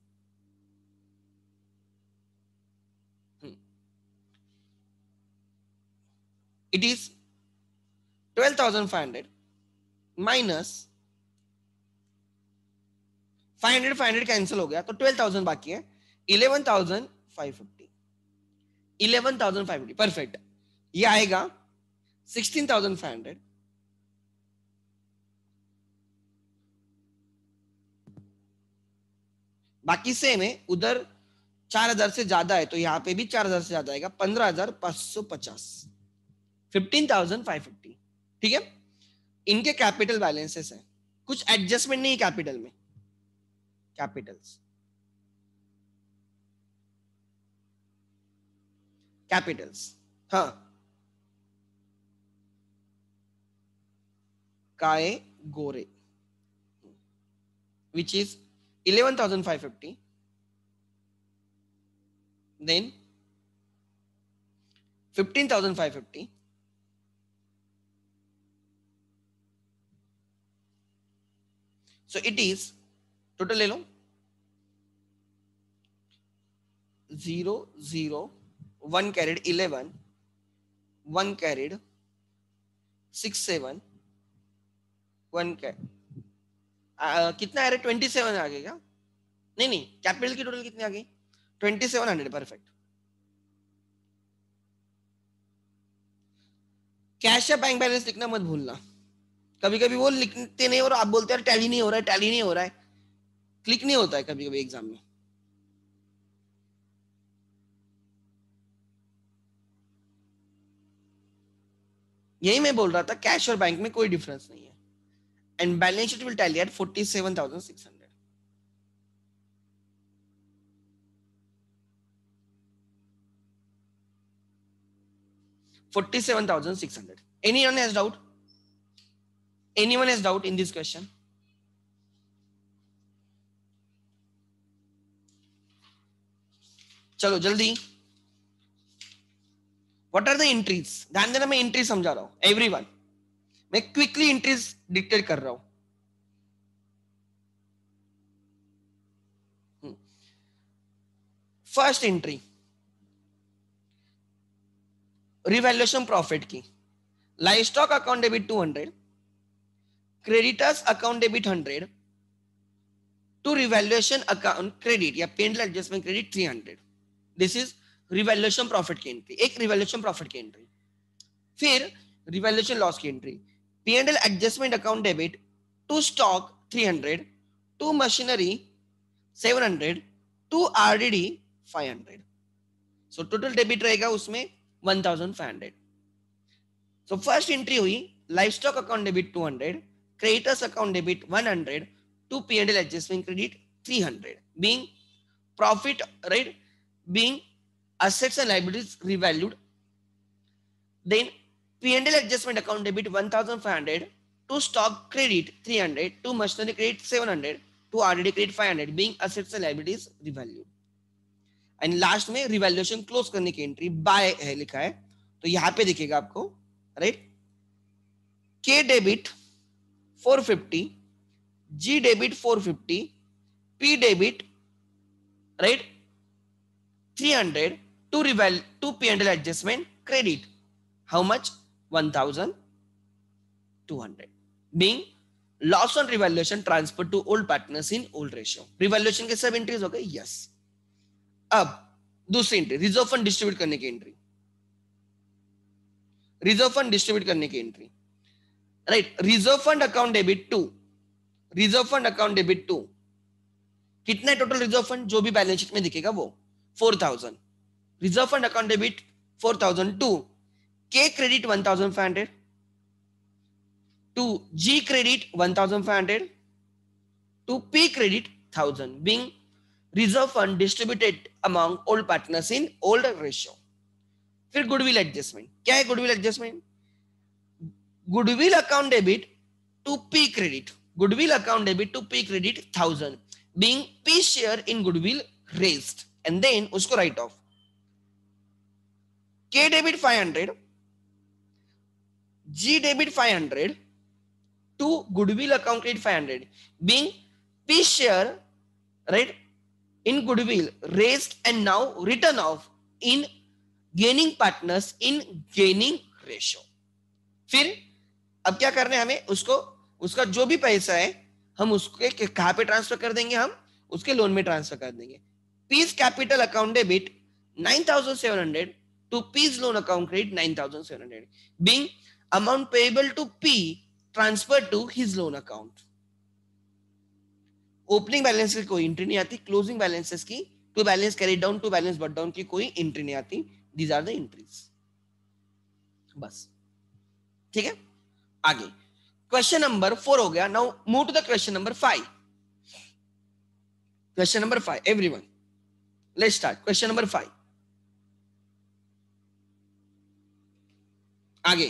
it is 12,500 minus 500 500 कैंसिल हो गया तो 12,000 बाकी है 11,550 11,550 परफेक्ट ये आएगा 16,500 बाकी सेम है उधर चार हजार से ज्यादा है तो यहाँ पे भी चार हजार से ज्यादा आएगा पंद्रह हजार पांच सौ पचास फिफ्टीन थाउजेंड फाइव फिफ्टी ठीक है इनके कैपिटल बैलेंसेस हैं कुछ एडजस्टमेंट नहीं कैपिटल में कैपिटल्स कैपिटल्स हाँ काय गोरे then fifteen 11550 five 15550 so it is total ले लो zero zero one carried eleven one carried six seven one carry कितना आ रहा है ट्वेंटी सेवन आ गया नहीं नहीं कैपिटल की टोटल कितनी आ गई twenty seven hundred perfect cash या बैंक बैलेंस लिखना मत भूलना कभी कभी वो लिखते नहीं और आप बोलते हैं टैली नहीं हो रहा है टैली नहीं हो रहा है क्लिक नहीं होता है कभी कभी एग्जाम में यही मैं बोल रहा था कैश और बैंक में कोई डिफरेंस नहीं है and balance sheet will tally at hundred any anyone has doubt anyone has doubt in this question चलो जल्दी वट आर द एंट्रीज ध्यान देना मैं एंट्री समझा रहा हूं एवरी वन मैं क्विकली एंट्रीज डिक्टेट कर रहा हूं फर्स्ट एंट्री रिवेल्यूशन प्रॉफिट की live stock account debit 200 creditors account debit hundred to revaluation account credit या P and L adjustment credit three hundred this is revaluation profit की एंट्री एक revaluation profit की entry फिर revaluation loss की entry PNL adjustment account debit to stock three hundred to machinery seven hundred to R D D five hundred so total debit रहेगा उसमें one thousand five hundred so first entry हुई life stock account debit to hundred creditors account debit 100 to pnl adjustment credit 300 being profit right being assets and liabilities revalued then pnl adjustment account debit 1500 to stock credit 300 to machinery credit 700 to RD credit 500 being assets and liabilities revalued and last में revaluation close करने की entry bye है लिखा है तो यहां पे देखिएगा आपको write K debit 450 g debit 450 p debit right 300 to reval to p&l adjustment credit how much 1200 being loss on revaluation transferred to old partners in old ratio revaluation के सब entries हो गए yes अब दूसरी एंट्री रिजर्व फंड डिस्ट्रीब्यूट करने की entry reserve fund distribute करने की entry right reserve fund account debit to reserve fund account debit to कितना टोटल रिजर्व फंड जो भी बैलेंस शीट में दिखेगा वो four thousand reserve fund account debit four thousand to K credit one thousand five hundred to G credit one to P credit thousand being reserve fund distributed among old partners in old ratio फिर goodwill adjustment क्या है goodwill adjustment goodwill account debit to P credit. Goodwill account debit to P credit 1000 being P share in goodwill raised and then usko write off. K debit 500, G debit 500 to goodwill account credit 500 being P share right in goodwill raised and now written off in gaining partners in gaining ratio. फिर अब क्या करना है हमें उसको उसका जो भी पैसा है हम उसके कहाँ पे ट्रांसफर कर देंगे हम उसके लोन में ट्रांसफर कर देंगे P's capital account debit 9700 to P's loan account credit 9700 being amount payable to P transfer to his loan account opening balance की कोई एंट्री नहीं आती क्लोजिंग बैलेंसेस की to balance carry down to balance brought down की कोई entry नहीं आती these are the entries बस ठीक है आगे क्वेश्चन नंबर फोर हो गया now move to the question number five question number five every one let start question number five आगे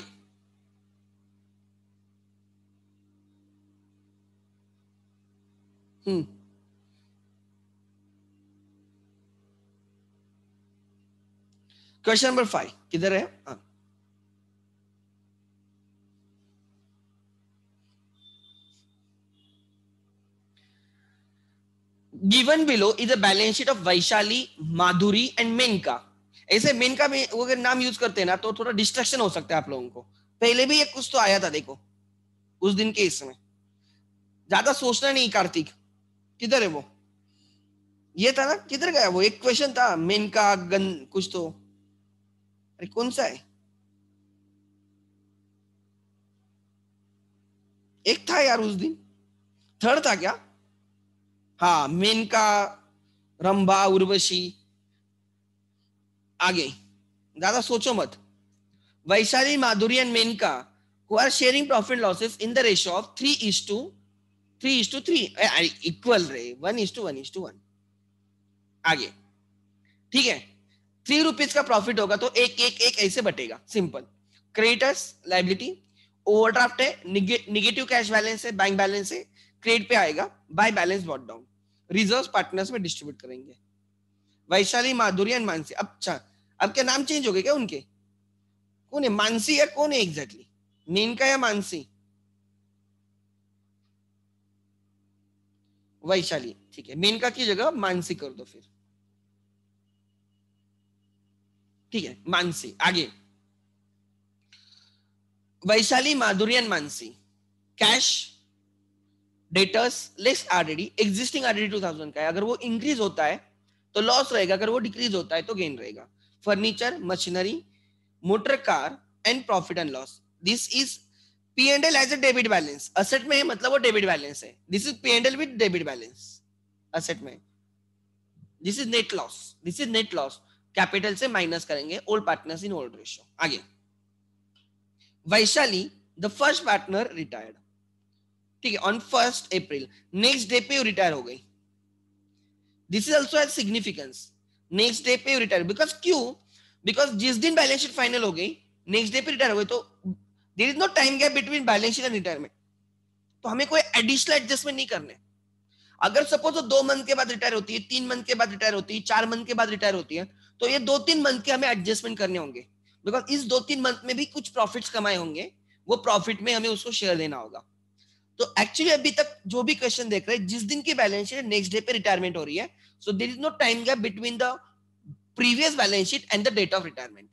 हम्म क्वेश्चन नंबर फाइव किधर है हाँ। given below is a balance sheet of Vaishali, Madhuri and Menka. ऐसे मेनका में वो अगर नाम use करते हैं ना तो थोड़ा डिस्ट्रक्शन हो सकता है आप लोगों को पहले भी ये कुछ तो आया था देखो उस दिन के इसमें ज्यादा सोचना नहीं कार्तिक किधर है वो ये था ना किधर गया वो एक क्वेश्चन था मेनका गन कुछ तो अरे कौन सा है एक था यार उस दिन थर्ड था क्या हाँ मेनका रंभा उर्वशी आगे ज्यादा सोचो मत Vaishali Madhuri and Menka who are sharing profit losses in the ratio of three is to three is to three equal रे one is to one is to one आगे ठीक है थ्री रुपीज का प्रॉफिट होगा तो एक एक एक ऐसे बटेगा सिंपल क्रेडिटर्स लाइबिलिटी ओवरड्राफ्ट है निगेटिव कैश बैलेंस है बैंक बैलेंस है क्रेडिट पे आएगा by balance brought down reserve partners में डिस्ट्रीब्यूट करेंगे वैशाली माधुरी एंड मानसी अब अच्छा, अब क्या नाम चेंज हो गए क्या उनके कौन है मानसी या कौन है एग्जैक्टली मीन का या मानसी वैशाली ठीक है मेनका की जगह मानसी कर दो फिर ठीक है मानसी आगे Vaishali Madhuri and Mansi cash debtors list RDD existing RDD 2000 का है अगर वो इंक्रीज होता है तो लॉस रहेगा अगर वो डिक्रीज होता है तो गेन रहेगा furniture machinery motor car and profit and loss this is P and L as a debit balance asset में है मतलब वो डेबिट बैलेंस है this is P and L with debit balance asset में this is net loss this is net loss capital से minus करेंगे old partners in old ratio आगे Vaishali the first partner retired ठीक है on first April next day पे retire हो गई this is also significance next day पे retire because क्यू बिकॉज जिस दिन बैलेंस शीट फाइनल हो गई नेक्स्ट डे पे रिटायर हो गई तो there is no time gap between balance sheet and retirement तो हमें कोई एडिशनल एडजस्टमेंट नहीं करने अगर सपोज दो मंथ के बाद रिटायर होती है तीन मंथ के बाद रिटायर होती है चार मंथ के बाद रिटायर होती है तो ये दो तीन मंथ के हमें एडजस्टमेंट करने होंगे बिकॉज इस दो तीन मंथ में भी कुछ प्रॉफिट्स कमाए होंगे वो प्रॉफिट में हमें उसको शेयर देना होगा तो एक्चुअली अभी तक जो भी क्वेश्चन देख रहे हैं जिस दिन की बैलेंस शीट नेक्स्ट डे पे रिटायरमेंट हो रही है so there is no time gap between the previous balance sheet and the date of retirement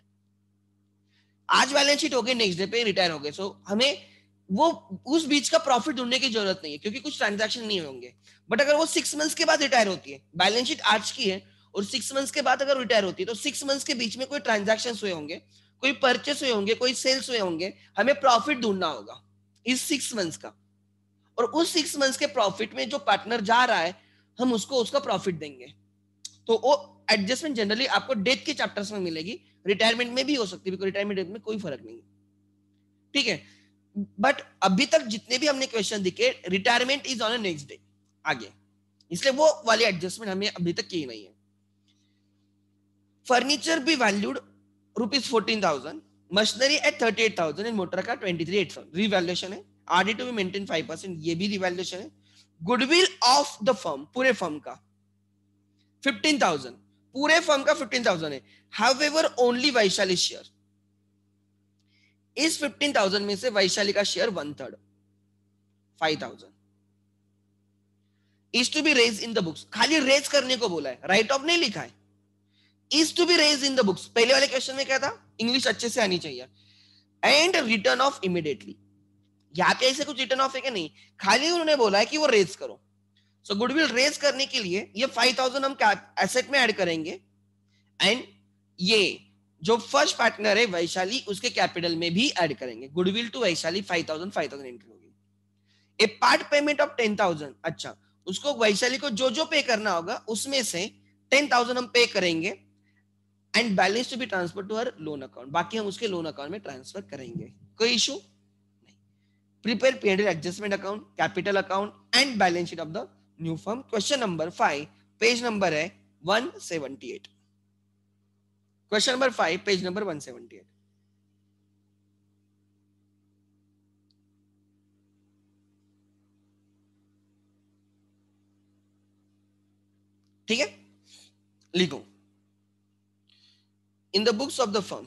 आज बैलेंस शीट हो गई नेक्स्ट डे पे रिटायर हो गए सो so, हमें वो उस बीच का प्रॉफिट ढूंढने की जरूरत नहीं है क्योंकि कुछ ट्रांजेक्शन नहीं होंगे बट अगर वो सिक्स मंथ्स के बाद रिटायर होती है बैलेंस शीट आज की है और सिक्स मंथ्स के बाद अगर रिटायर होती है तो सिक्स मंथ्स के बीच में कोई ट्रांजेक्शन हुए होंगे कोई परचेस हुए होंगे कोई सेल्स हुए होंगे हमें प्रॉफिट ढूंढना होगा इस सिक्स मंथ्स का और उस सिक्स मंथ्स के प्रॉफिट में जो पार्टनर जा रहा है हम उसको उसका प्रॉफिट देंगे तो वो एडजस्टमेंट जनरली आपको डेथ के चैप्टर्स में मिलेगी रिटायरमेंट में भी हो सकती है रिटायरमेंट में कोई फर्क नहीं ठीक है बट अभी तक जितने भी हमने क्वेश्चन दिखे retirement is on next day आगे इसलिए वो वाली एडजस्टमेंट हमें अभी तक की नहीं है फर्नीचर भी valued rupees fourteen thousand machinery at thirty eight thousand and motor का twenty three eight thousand revaluation है आरडी टू मेंटेन 5 परसेंट ये भी रिवैल्यूएशन है गुडविल ऑफ द फर्म पूरे फर्म का 15,000 पूरे फर्म का 15,000 है हावेवर ओनली वैशाली शेयर इस 15,000 में से वैशाली का share one third 5,000 is to be raise in the books खाली रेज करने को बोला है राइट ऑफ नहीं लिखा है is to be raise in the books पहले वाले क्वेश्चन में क्या था इंग्लिश अच्छे से आनी चाहिए एंड रिटर्न ऑफ इमीडिएटली यहाँ पे ऐसे कुछ रिटर्न ऑफ है कि नहीं खाली उन्होंने बोला है कि वो रेज करो सो गुडविल रेज करने के लिए ये फाइव थाउजेंड हम एसेट में एड करेंगे एंड ये जो फर्स्ट पार्टनर है वैशाली उसके कैपिटल में भी ऐड करेंगे goodwill to Vaishali five thousand five thousand entry होगी a part payment of ten thousand अच्छा उसको वैशाली को जो जो पे करना होगा उसमें से टेन थाउजेंड हम पे करेंगे and balance to be transfer to her loan account बाकी हम उसके लोन अकाउंट में ट्रांसफर करेंगे कोई issue prepare P&L adjustment account, capital account and balance sheet of the new firm. Question number 5 page number hai 178. Question number 5 page number 178. ठीक है लिखो in the books of the firm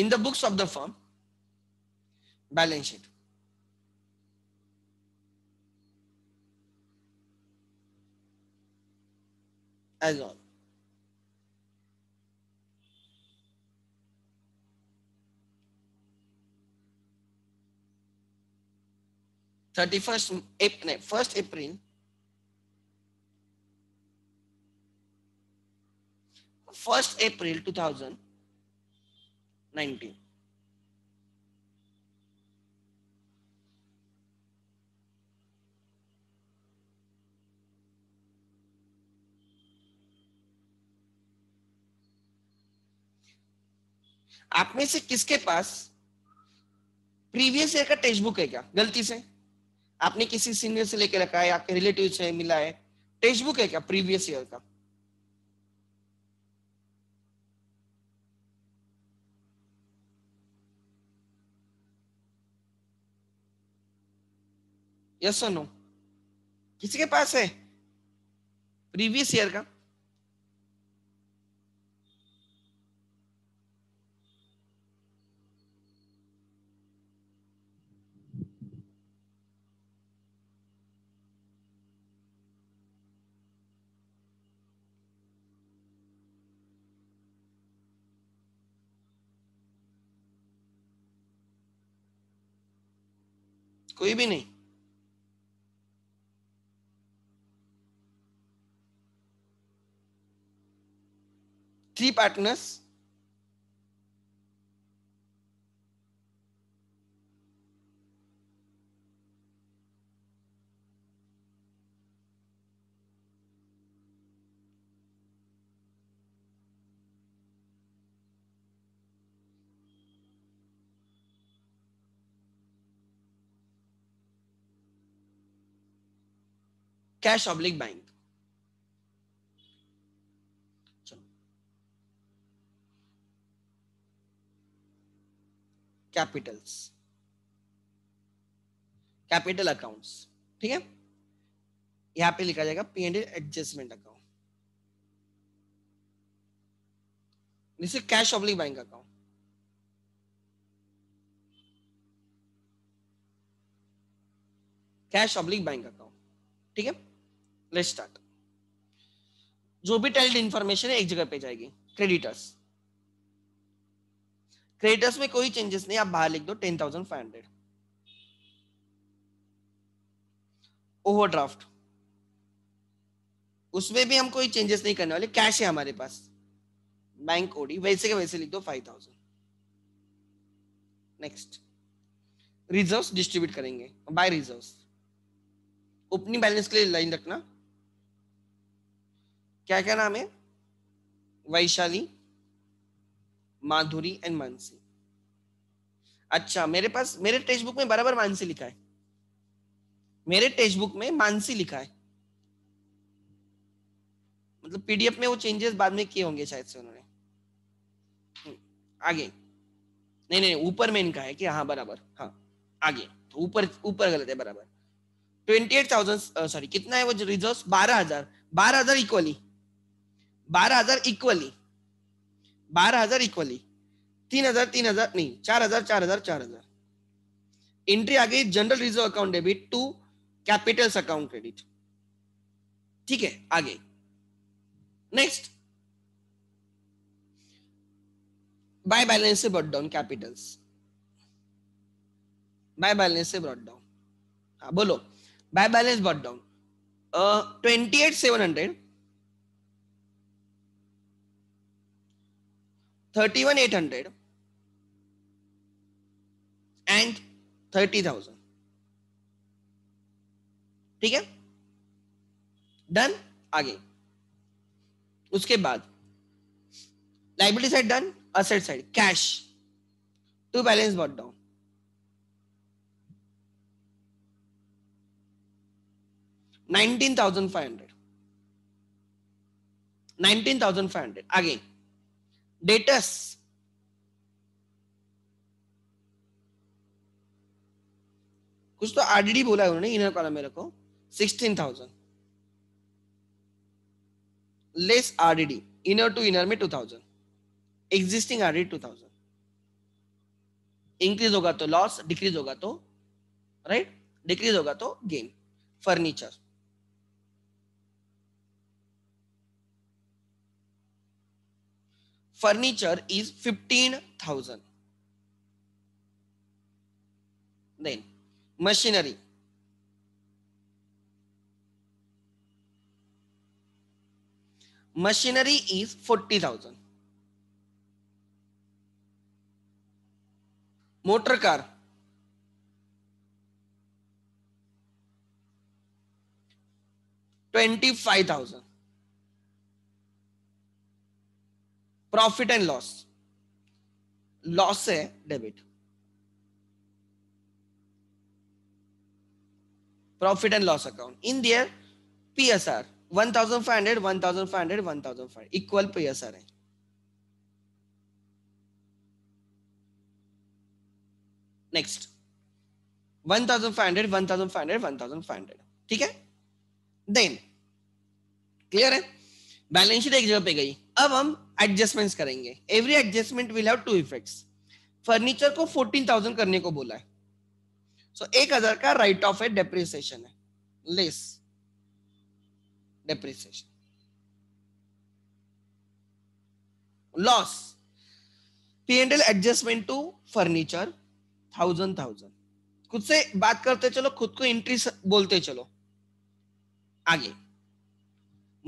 in the books of the firm balance sheet as all thirty first April first April first April two thousand 19 आप में से किसके पास previous year का textbook है क्या गलती से आपने किसी सीनियर से लेके रखा है आपके रिलेटिव से मिला है टेक्स्ट बुक है क्या प्रीवियस ईयर का यस और नो किसी के पास है प्रीवियस ईयर का कोई भी नहीं three partners cash oblique bank capitals capital accounts ठीक है यहां पे लिखा जाएगा पी एंड एडजस्टमेंट अकाउंट जैसे cash oblique bank account cash oblique bank account ठीक है लेट स्टार्ट जो भी टेल्ड इंफॉर्मेशन है एक जगह पे जाएगी क्रेडिटर्स क्रेडिटर्स में कोई चेंजेस नहीं आप बाहर लिख दो ten thousand five hundred overdraft उसमें भी हम कोई चेंजेस नहीं करने वाले कैश है हमारे पास बैंक ओडी वैसे के वैसे लिख दो five thousand next reserve distribute करेंगे बाय रिजर्व ओपनिंग बैलेंस के लिए लाइन रखना क्या क्या नाम है वैशाली माधुरी एंड मानसी अच्छा मेरे पास मेरे टेक्स्ट बुक में बराबर मानसी लिखा है मेरे टेक्स्ट बुक में मानसी लिखा है मतलब पीडीएफ में वो चेंजेस बाद में किए होंगे शायद से उन्होंने हम्म, आगे नहीं नहीं ऊपर में इनका है कि हाँ बराबर हाँ आगे तो ऊपर ऊपर गलत है बराबर ट्वेंटी एट थाउजेंड सॉरी कितना है वो रिजर्व बारह हजार बारह हजार इक्वली बारह हजार इक्वली बारह हजार इक्वली तीन हजार तीन हजार नहीं चार हजार चार हजार चार हजार एंट्री आ गई general reserve account debit to capitals account credit ठीक है आगे नेक्स्ट बाय बैलेंस से brought down capitals by balance से ब्रॉट डाउन हाँ बोलो by balance brought down twenty eight seven hundred thirty one eight hundred and thirty thousand ठीक है done आगे उसके बाद liability side done asset side cash to balance brought down nineteen thousand five hundred nineteen thousand five hundred आगे डेटस कुछ तो RDD बोला है उन्होंने इनर कॉलम में रखो sixteen thousand less RDD inner to inner में two thousand existing RD two thousand increase होगा तो लॉस डिक्रीज होगा तो राइट डिक्रीज होगा तो gain furniture furniture is 15,000. Then machinery. Machinery is 40,000. Motor car. Twenty-five thousand. Profit and loss loss है debit profit and loss account in their P S R one thousand five hundred one thousand five hundred one thousand five equal P S R है next one thousand five hundred one thousand five hundred one thousand five hundred ठीक है then clear है balance sheet एक जगह पे गई अब हम एडजस्टमेंट्स करेंगे every adjustment will have two effects furniture को 14,000 करने को बोला है सो so, हजार का राइट ऑफ है डेप्रिसिएशन है less depreciation loss P and L adjustment to furniture thousand thousand खुद से बात करते चलो खुद को इंट्री बोलते चलो आगे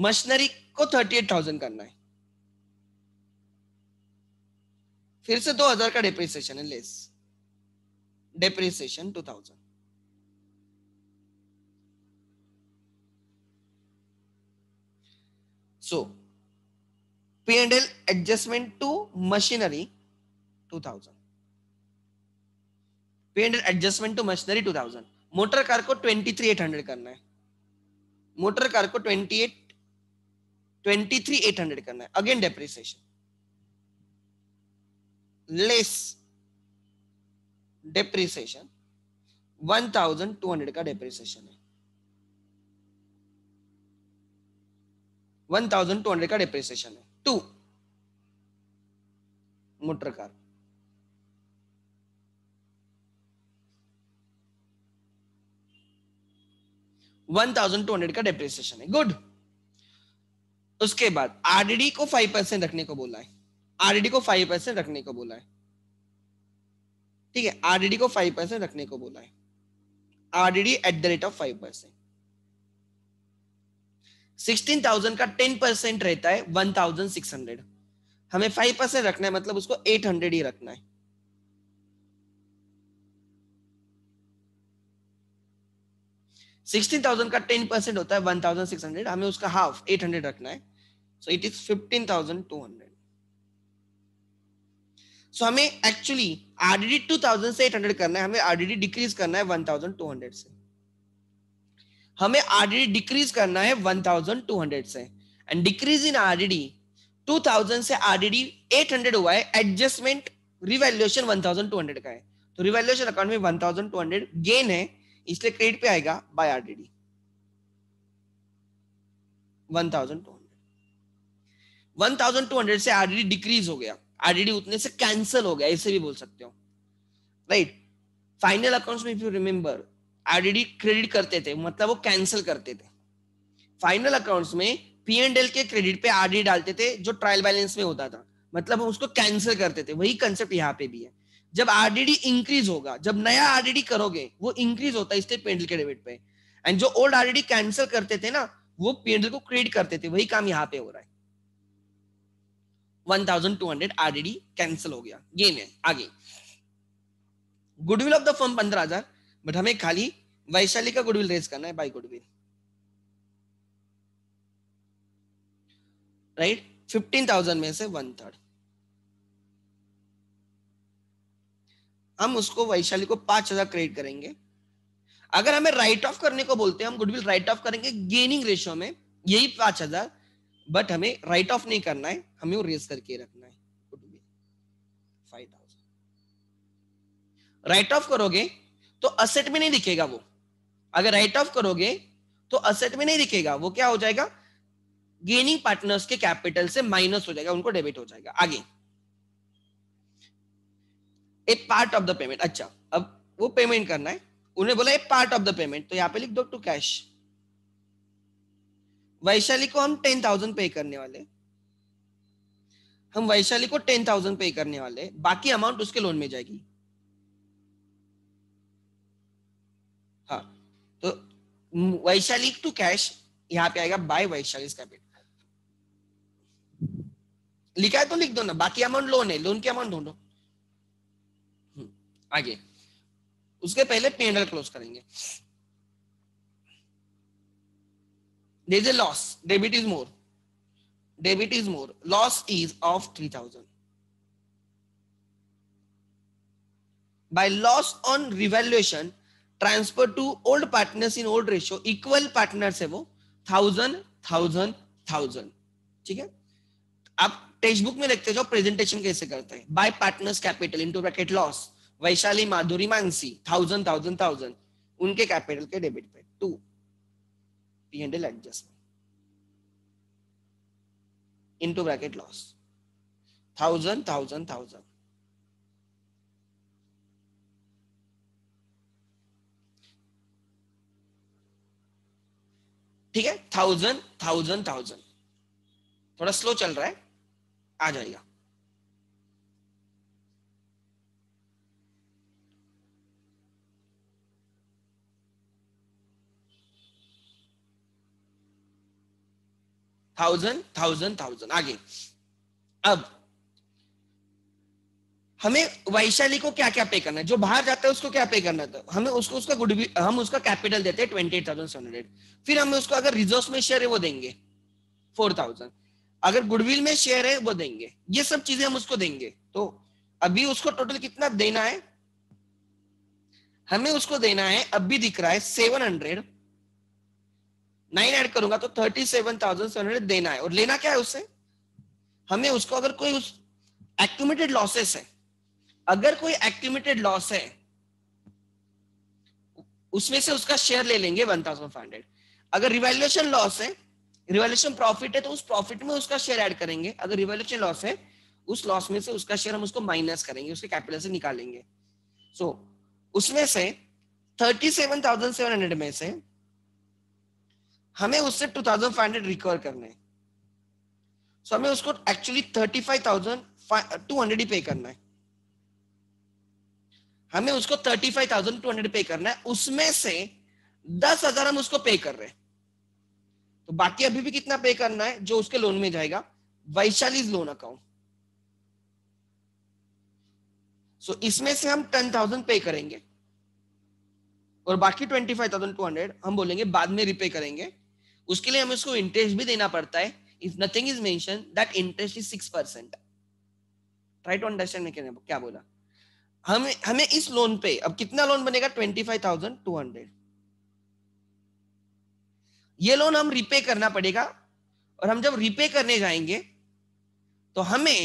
मशीनरी को थर्टी एट थाउजेंड करना है फिर से 2000 का डेप्रीसिएशन है less depreciation 2000 so P&L adjustment to machinery 2000 adjustment to machinery to 2000 motor car को 23800 करना है मोटर कार को 28 23800 करना है अगेन डेप्रिसिएशन लेस डेप्रिसिएशन 1200 का डेप्रिसिएशन है 1200 का डेप्रिसिएशन है to motor car one thousand two hundred का डेप्रिसिएशन है गुड उसके बाद आरडीडी को फाइव परसेंट रखने को बोला है आरडी को फाइव परसेंट रखने को बोला है ठीक है आरडी को फाइव परसेंट रखने को बोला है RD at the rate of five percent sixteen thousand का टेन परसेंट रहता है वन थाउजेंड सिक्स हंड्रेड हमें फाइव परसेंट रखना है मतलब उसको एट हंड्रेड ही रखना है सिक्सटीन थाउजेंड का टेन परसेंट होता है वन थाउजेंड सिक्स हंड्रेड हमें उसका हाफ एट हंड्रेड रखना है so it is fifteen thousand two hundred so so, हमें एक्चुअली आरडीडी 2000 से 800 करना है हमें आरडीडी डिक्रीज करना है 1200 से हमें आरडीडी डिक्रीज करना है 1200 से एंड डिक्रीज इन आरडीडी 2000 से आरडीडी 800 हुआ है एडजस्टमेंट रिवैल्यूएशन 1200 का है तो रिवैल्यूएशन अकाउंट में 1200 गेन है इसलिए क्रेडिट पे आएगा बाय आरडीडी 1200 1200 से आरडीडी डिक्रीज हो गया आरडीडी उतने से कैंसिल हो गया ऐसे भी बोल सकते हो राइट फाइनल अकाउंट्स में if you remember RDD credit करते थे मतलब वो कैंसिल करते थे फाइनल अकाउंट्स में पी एंड एल के क्रेडिट पे आरडी डालते थे जो ट्रायल बैलेंस में होता था मतलब उसको कैंसिल करते थे वही कंसेप्ट यहाँ पे भी है जब आरडीडी इंक्रीज होगा जब नया आरडीडी करोगे वो इंक्रीज होता है इसलिए पेंडल के डेबिट पे एंड जो ओल्ड आरडीडी कैंसिल करते थे ना वो पेंडल को क्रेडिट करते थे वही काम यहाँ पे हो रहा है 1200 आरडीडी कैंसिल हो गया गेन है आगे goodwill of the firm 15000 but हमें खाली वैशाली का गुडविल रेज करना है बाय गुडविल राइट 15000 में से वन थर्ड हम उसको वैशाली को 5000 क्रेडिट करेंगे अगर हमें राइट ऑफ करने को बोलते हैं हम गुडविल राइट ऑफ करेंगे गेनिंग रेशियो में यही 5000 बट हमें राइट ऑफ नहीं करना है हमें वो रेज करके रखना है फाइव राइट ऑफ करोगे तो असेट में नहीं दिखेगा वो अगर राइट ऑफ करोगे तो असेट में नहीं दिखेगा वो क्या हो जाएगा गेनिंग पार्टनर्स के कैपिटल से माइनस हो जाएगा उनको डेबिट हो जाएगा आगे a part of the payment अच्छा अब वो पेमेंट करना है उन्हें बोला a part of the payment तो यहां पे लिख दो टू कैश वैशाली को हम टेन थाउजेंड पे करने वाले हम वैशाली को टेन थाउजेंड पे करने वाले बाकी अमाउंट उसके लोन में जाएगी हाँ तो वैशाली टू कैश यहाँ पे आएगा बाय वैशाली कैपिटल लिखा है तो लिख दो ना बाकी अमाउंट लोन है लोन के अमाउंट ढूंढो हम्म, आगे उसके पहले पेनल क्लोज करेंगे there is a loss debit is more debit is more loss is of 3000 by loss on revaluation transfer to old partners in old ratio equal partners hai wo 1000 1000 1000 ठीक है आप text textbook में देखते जाओ presentation कैसे करते हैं by partners capital into bracket loss Vaishali Madhuri Mansi thousand thousand thousand उनके कैपिटल के डेबिट पे to P&L adjustment into bracket loss. Thousand, thousand, thousand. ठीक है थाउजेंड थाउजेंड थाउजेंड थोड़ा स्लो चल रहा है आ जाएगा थाउजेंड थाउजेंड थाउजेंड आगे अब हमें वैशाली को क्या क्या पे करना है जो बाहर जाता है उसको क्या पे करना था हमें उसको उसका गुड हम उसका कैपिटल देते हैं twenty eight thousand seven hundred फिर हमें उसको अगर रिजर्व में शेयर है वो देंगे फोर थाउजेंड अगर गुडविल में शेयर है वो देंगे ये सब चीजें हम उसको देंगे तो अभी उसको टोटल कितना देना है हमें उसको देना है अब भी दिख रहा है सेवन हंड्रेड नाइन ऐड करूंगा तो thirty seven thousand seven hundred देना है और लेना क्या है उससे हमें उसको अगर कोई उस एक्टिमेटेड लॉसेस है अगर कोई एक्टिमेटेड लॉस है उसमें से उसका शेयर ले लेंगे वन थाउजेंड फाइव हंड्रेड अगर रिवेल्यूशन लॉस है रिवेल्यूशन प्रॉफिट है तो उस प्रॉफिट में उसका शेयर ऐड करेंगे अगर रिवेल्यूशन लॉस है उस लॉस में से उसका शेयर हम उसको माइनस करेंगे उसके कैपिटल से निकालेंगे सो so, उसमें से thirty seven thousand seven hundred में से हमें उससे two thousand five hundred recover करने सो so, हमें उसको actually thirty five thousand two hundred ही पे करना है हमें उसको thirty five thousand two hundred pay करना है उसमें से दस हजार हम उसको पे कर रहे हैं तो बाकी अभी भी कितना पे करना है जो उसके लोन में जाएगा Vaishali loan account so so, इसमें से हम टेन थाउजेंड पे करेंगे और बाकी twenty five thousand two hundred हम बोलेंगे बाद में रिपे करेंगे उसके लिए हमें उसको इंटरेस्ट भी देना पड़ता है if nothing is mention that interest is six percent try to understand क्या बोला हम हमें इस लोन पे अब कितना लोन बनेगा twenty five thousand two hundred ये लोन हम रिपे करना पड़ेगा और हम जब रिपे करने जाएंगे तो हमें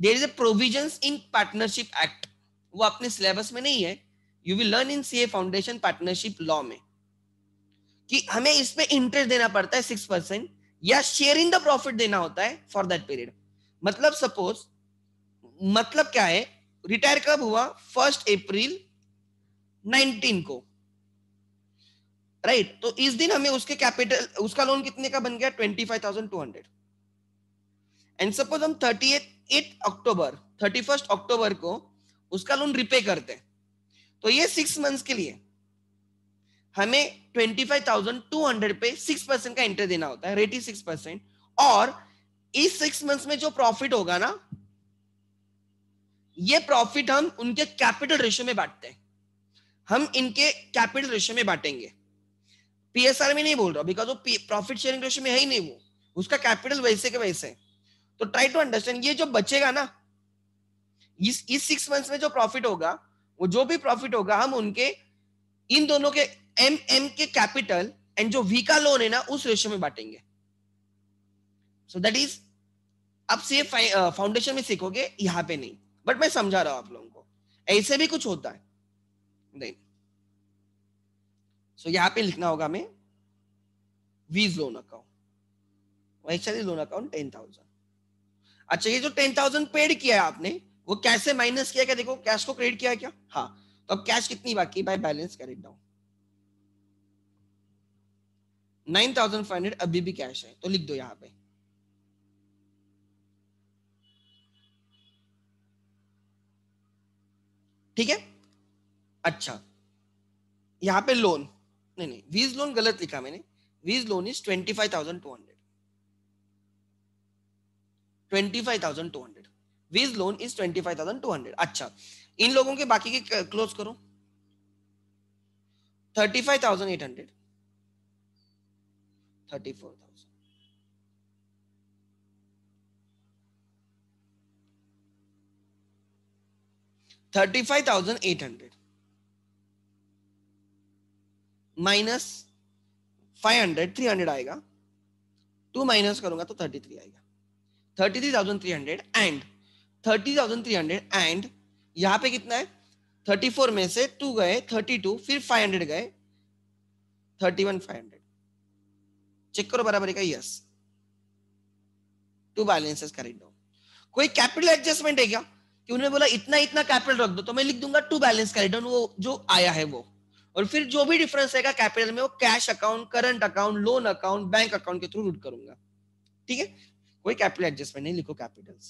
there is a provision in partnership act वो अपने सिलेबस में नहीं है you will learn in C A foundation partnership law में कि हमें इस पे इंटरेस्ट देना पड़ता है सिक्स परसेंट या शेयर इन द प्रॉफिट देना होता है फॉर दैट पीरियड मतलब सपोज मतलब क्या है रिटायर कब हुआ फर्स्ट अप्रैल 19 को राइट right? तो इस दिन हमें उसके कैपिटल उसका लोन कितने का बन गया twenty five thousand two hundred and suppose हम thirty eight October thirty first October को उसका लोन रिपे करते हैं तो ये सिक्स मंथ्स के लिए हमें 25,200 पे 6 परसेंट का इंटरेस्ट देना होता है रेट ही सिक्स परसेंट और इस सिक्स मंथ्स में जो प्रॉफिट होगा ना ये प्रॉफिट हम उनके कैपिटल रेशियो में बांटते हैं हम इनके कैपिटल रेशियो में बांटेंगे पीएसआर में नहीं बोल रहा बिकॉज वो प्रॉफिट शेयरिंग रेशियो में है ही नहीं वो उसका कैपिटल वैसे के वैसे तो ट्राई टू अंडरस्टैंड ये जो बचेगा ना इस इस सिक्स मंथ्स में जो प्रॉफिट होगा वो जो भी प्रॉफिट होगा हम उनके इन दोनों के एम एम के कैपिटल एंड जो वी का लोन है ना उस रेशियो में बांटेंगे सो दैट इज आप से फाउंडेशन में सीखोगे यहां पे नहीं बट मैं समझा रहा हूं आप लोगों को ऐसे भी कुछ होता है नहीं सो so, यहां पे लिखना होगा हमें V's loan account Vaishali loan account ten thousand अच्छा ये जो टेन थाउजेंड पेड किया है आपने वो कैसे माइनस किया क्या देखो कैश को क्रेडिट किया है क्या हाँ तो अब कैश कितनी बाकी बाय बैलेंस कर डाउन नाइन फाइव हंड्रेड अभी भी कैश है तो लिख दो यहाँ पे ठीक है अच्छा यहाँ पे लोन नहीं नहीं वीज लोन गलत लिखा मैंने V's loan is twenty five thousand two hundred twenty five thousand two hundred V's loan is twenty five thousand two hundred अच्छा इन लोगों के बाकी के क्लोज करो thirty five thousand eight hundred thirty four thousand thirty five thousand eight hundred minus five hundred three hundred आएगा two minus करूंगा तो थर्टी थ्री आएगा thirty three thousand three hundred and thirty thousand three hundred and यहां पे कितना है thirty four में से टू गए थर्टी टू फिर फाइव हंड्रेड गए thirty one five hundred check करो बराबरी का यस टू बैलेंसेस कर दो कोई कैपिटल एडजस्टमेंट है क्या कि उन्होंने बोला इतना इतना कैपिटल रख दो तो मैं लिख दूंगा टू बैलेंस कर वो जो आया है वो और फिर जो भी डिफरेंस रहेगा कैपिटल में वो cash account current account loan account bank account के थ्रू रूट करूंगा ठीक है कोई कैपिटल एडजस्टमेंट नहीं लिखो capitals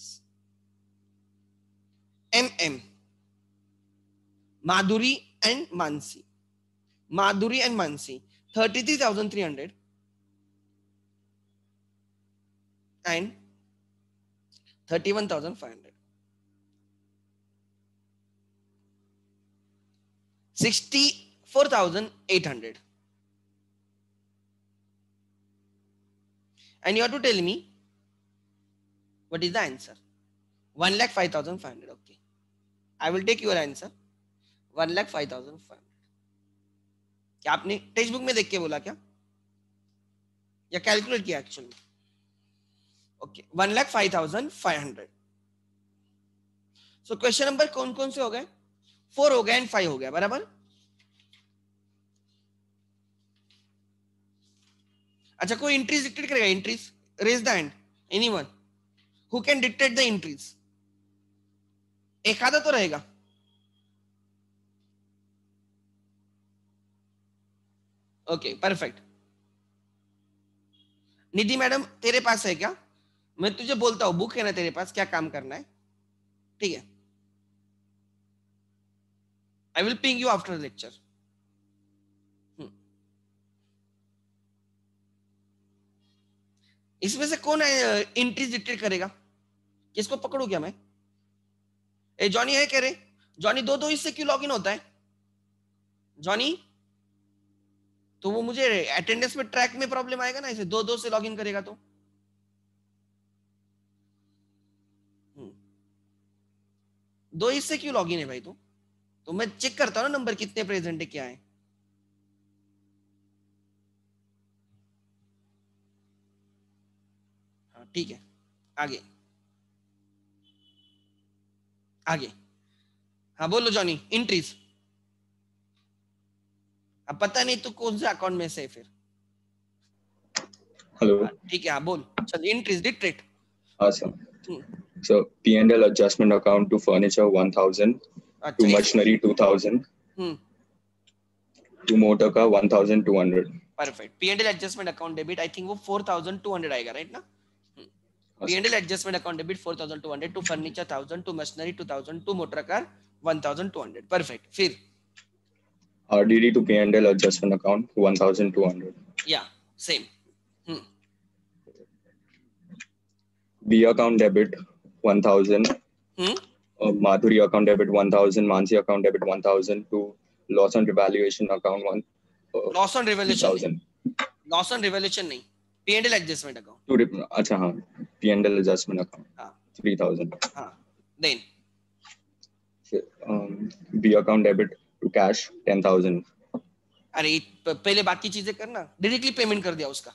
M M Madhuri and Mansi Madhuri and Mansi thirty three thousand three hundred and 31,500. 64,800. And you have to tell me what is the answer? 1 lakh 5,500. Okay. I will take your answer. 1 lakh 5,500. क्या आपने text textbook में देख के बोला क्या या calculate किया actual okay one lakh five thousand five hundred so question number कौन कौन से हो गए फोर हो गया एंड फाइव हो गया बराबर अच्छा कोई इंट्रीज डिक्टेट करेगा entries raise the any one who can dictate the entries एक आधा तो रहेगा ओके परफेक्ट निधि मैडम तेरे पास है क्या मैं तुझे बोलता हूं बुक है ना तेरे पास क्या काम करना है ठीक है I will ping you after lecture इसमें से कौन है इंट्री डिक्टेट करेगा किसको पकड़ू क्या मैं ए जॉनी है कह रहे जॉनी दो दो इससे क्यों लॉग इन होता है जॉनी तो वो मुझे अटेंडेंस में ट्रैक में प्रॉब्लम आएगा ना इसे दो दो से लॉग इन करेगा तो दो इससे क्यों लॉग इन है भाई तो तो मैं चेक करता हूँ ना नंबर कितने प्रेजेंट है क्या है हाँ, ठीक है आगे आगे हाँ बोलो जॉनी इंट्रीज अब पता नहीं तू कौन से अकाउंट में से फिर हेलो हाँ, ठीक है हाँ बोल चल इंट्रीज डिट्रेट हाँ sir So P&L adjustment account to furniture 1,000, to machinery 2,000, to motor car 1,200. Perfect. P&L adjustment account debit, I think वो 4,200 आएगा, right ना? P&L adjustment account debit 4,200, to furniture 1,000, to machinery 2,000, to motor car 1,200. Perfect. फिर RDD to P&L adjustment account 1,200. Yeah, same. the account debit 1000 hmm? uh, madhuri account debit 1000 mansi account debit 1000 to loss and revaluation account 1 uh, loss and revaluation loss and revaluation nahi pnl adjustment account to acha ha pnl adjustment account ha 3000 ha then um, b account debit to cash 10000 अरे पहले बाकी चीजें करना directly payment कर दिया उसका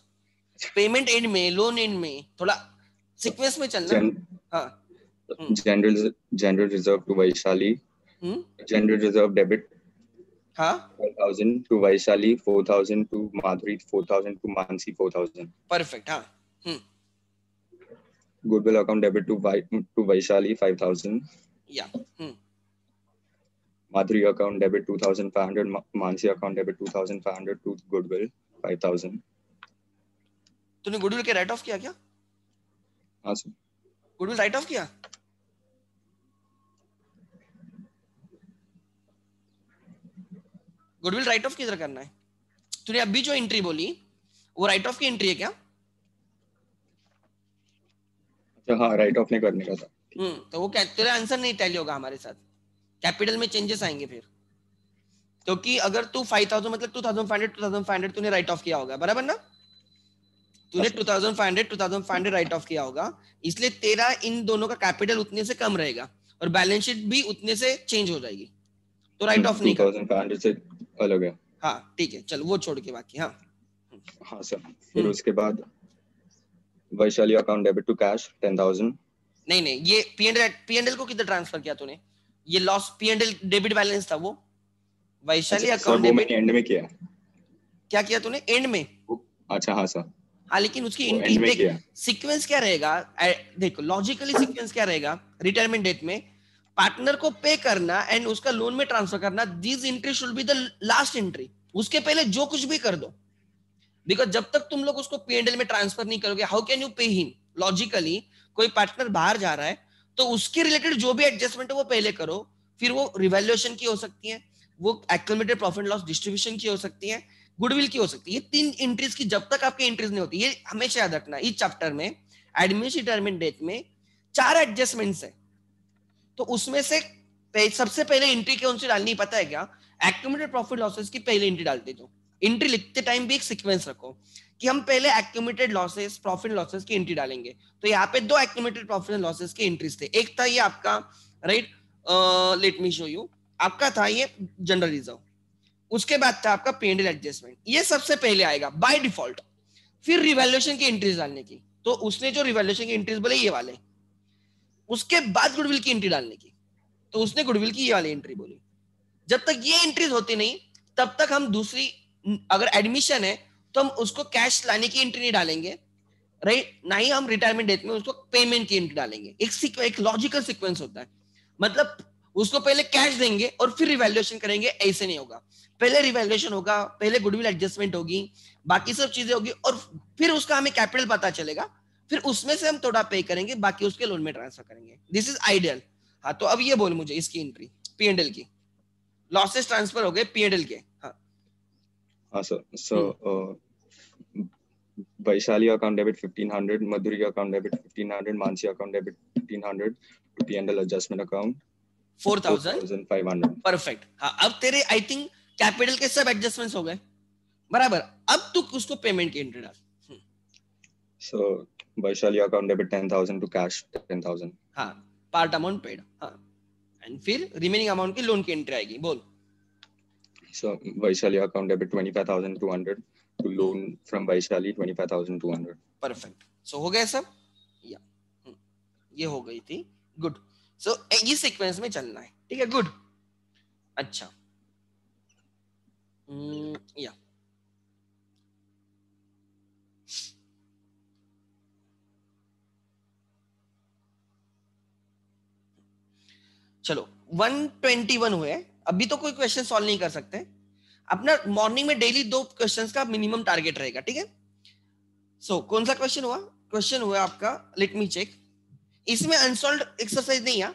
payment end में loan end में थोड़ा सीक्वेंस में चलना हाँ general general reserve to Vaishali general reserve debit thousand to Vaishali four thousand to Madhuri four thousand to Mansi four thousand perfect हाँ goodwill account debit to Vi- to Vaishali five thousand. Yeah. Hmm. Madhuri account debit two thousand five hundred. Mansi account debit two thousand five hundred to goodwill five thousand. तूने goodwill के write off किया क्या हाँ सर goodwill write off किया goodwill write off किधर करना है तूने अभी जो एंट्री बोली वो राइट ऑफ की एंट्री है क्या अच्छा हाँ राइट ऑफ नहीं करने का था हम्म तो वो क्या तेरा आंसर नहीं टैली होगा हमारे साथ कैपिटल में चेंजेस आएंगे फिर क्योंकि तो अगर तू फाइव थाउजेंड मतलब two thousand five hundred two thousand five hundred तूने राइट ऑफ किया होगा बराबर ना तूने 2500 2500 राइट ऑफ किया होगा इसलिए तेरा इन दोनों का कैपिटल उतने से कम रहेगा और बैलेंस शीट भी उतने से चेंज हो जाएगी तो राइट ऑफ नहीं कर से अलग है हाँ ठीक है चलो वो छोड़ के बाकी हाँ हाँ सर फिर हम्म। उसके बाद Vaishali account debit to cash ten thousand नहीं नहीं ये पीएनएल पीएनएल को किधर ट्रांसफर किया तूने ये लॉस पीएनएल डेबिट बैलेंस था वो वैशाली अकाउंट डेबिट एंड में किया क्या किया तूने एंड में अच्छा हाँ सर हाँ लेकिन उसकी इनटेक तो सीक्वेंस क्या रहेगा देखो लॉजिकली सीक्वेंस क्या रहेगा रिटायरमेंट डेट में पार्टनर को पे करना एंड उसका लोन में ट्रांसफर करना this entry should be the last entry उसके पहले जो कुछ भी कर दो बिकॉज जब तक तुम लोग उसको पीएनएल में ट्रांसफर नहीं करोगे how can you pay him logically कोई पार्टनर बाहर जा रहा है तो उसके रिलेटेड जो भी एडजस्टमेंट है वो पहले करो फिर वो रिवेल्युएशन की हो सकती है वो एक्मेटेड प्रॉफिट लॉस डिस्ट्रीब्यूशन की हो सकती है गुडविल की हो सकती है ये तीन एंट्रीज की जब तक आपकी एंट्रीज नहीं होती ये हमेशा याद रखना इस चैप्टर में एडमिनिस्ट्रेटरमेंट डेट में चार एडजस्टमेंट्स है तो उसमें से सबसे पहले एंट्री कौन सी डालनी पता है क्या एक्यूमेटेड प्रॉफिट लॉसेस की पहले एंट्री डालते दो एंट्री लिखते टाइम भी एक सीक्वेंस रखो कि हम पहले एक्यूमेटेड लॉसेस प्रॉफिट लॉसेस की एंट्री डालेंगे तो यहाँ पे दो एक्यूमेटेड प्रॉफिट लॉसेस की एंट्रीज थे एक था ये आपका right let me show you आपका था ये जनरल रिजर्व उसके बाद था आपका पेंडल एडजस्टमेंट ये सबसे पहले आएगा बाय डिफॉल्ट फिर रिवेल्यूशन की एंट्रीज डालने की तो उसने जो रिवेल्यूशन की एंट्रीज बोले ये वाले उसके बाद गुडविल की एंट्री डालने की तो उसने गुडविल की ये वाली एंट्री बोली जब तक ये एंट्रीज होती नहीं तब तक हम दूसरी अगर एडमिशन है तो हम उसको कैश लाने की एंट्री नहीं डालेंगे राइट ना ही हम रिटायरमेंट डेट में उसको पेमेंट की एंट्री डालेंगे एक एक लॉजिकल सीक्वेंस होता है मतलब उसको पहले कैश देंगे और फिर रिवैल्यूएशन करेंगे ऐसे नहीं होगा पहले रिवैल्यूएशन होगा पहले गुडविल एडजस्टमेंट होगी बाकी सब चीजें होगी और फिर उसका हमें कैपिटल पता चलेगा फिर उसमें से हम थोड़ा पे करेंगे बाकी उसके लोन में ट्रांसफर करेंगे दिस इज आइडियल हाँ तो अब ये बोल मुझे इसकी एंट्री पीएनडल की लॉसेस ट्रांसफर हो गए पीएनडल के हाँ। हाँ, हम्म। Vaishali account debit 1500 Madhuri account debit 1500 Mansi account debit 1500 to P&L adjustment account 4500 perfect हाँ अब तेरे आई थिंक कैपिटल के सब एडजस्टमेंट्स हो गए बराबर अब तू उसको पेमेंट के एंट्री डाल so Vaishali account debit 10000 to cash 10000 हां पार्ट अमाउंट पेड हां एंड फिर रिमेनिंग अमाउंट की लोन की एंट्री आएगी बोल so Vaishali account debit 25200 to loan from Vaishali 25200 perfect so हो गया सब या हम्म। ये हो गई थी गुड सो so, ये सीक्वेंस में चलना है ठीक है गुड अच्छा Mm, yeah. चलो 121 हुए अभी तो कोई क्वेश्चन सॉल्व नहीं कर सकते अपना मॉर्निंग में डेली दो क्वेश्चंस का मिनिमम टारगेट रहेगा ठीक है सो कौन सा क्वेश्चन हुआ क्वेश्चन हुआ आपका लेट मी चेक इसमें अनसोल्व एक्सरसाइज नहीं है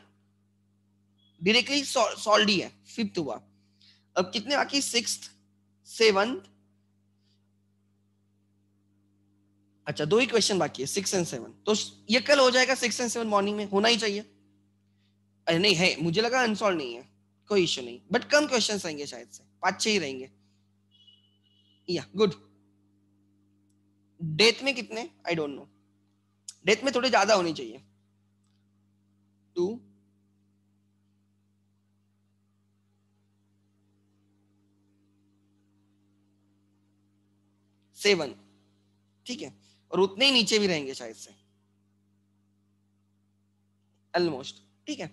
डायरेक्टली सॉल्व ही है फिफ्थ हुआ अब कितने बाकी सिक्स्थ सेवंथ अच्छा दो ही क्वेश्चन बाकी है सिक्स एंड सेवन तो ये कल हो जाएगा सिक्स एंड सेवन मॉर्निंग में होना ही चाहिए अरे नहीं है मुझे लगा अनसॉल्व नहीं है कोई इश्यू नहीं बट कम क्वेश्चन आएंगे शायद से पांच छह ही रहेंगे या गुड डेथ में कितने आई डोंट नो डेथ में थोड़े ज्यादा होनी चाहिए टू सेवन ठीक है और उतने ही नीचे भी रहेंगे शायद से ऑलमोस्ट ठीक है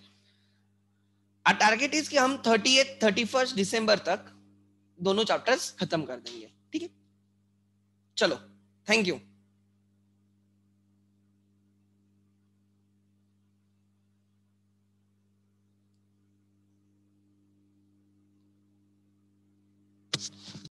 आ टारगेट इज कि हम thirty eighth thirty first December तक दोनों चैप्टर्स खत्म कर देंगे ठीक है चलो थैंक यू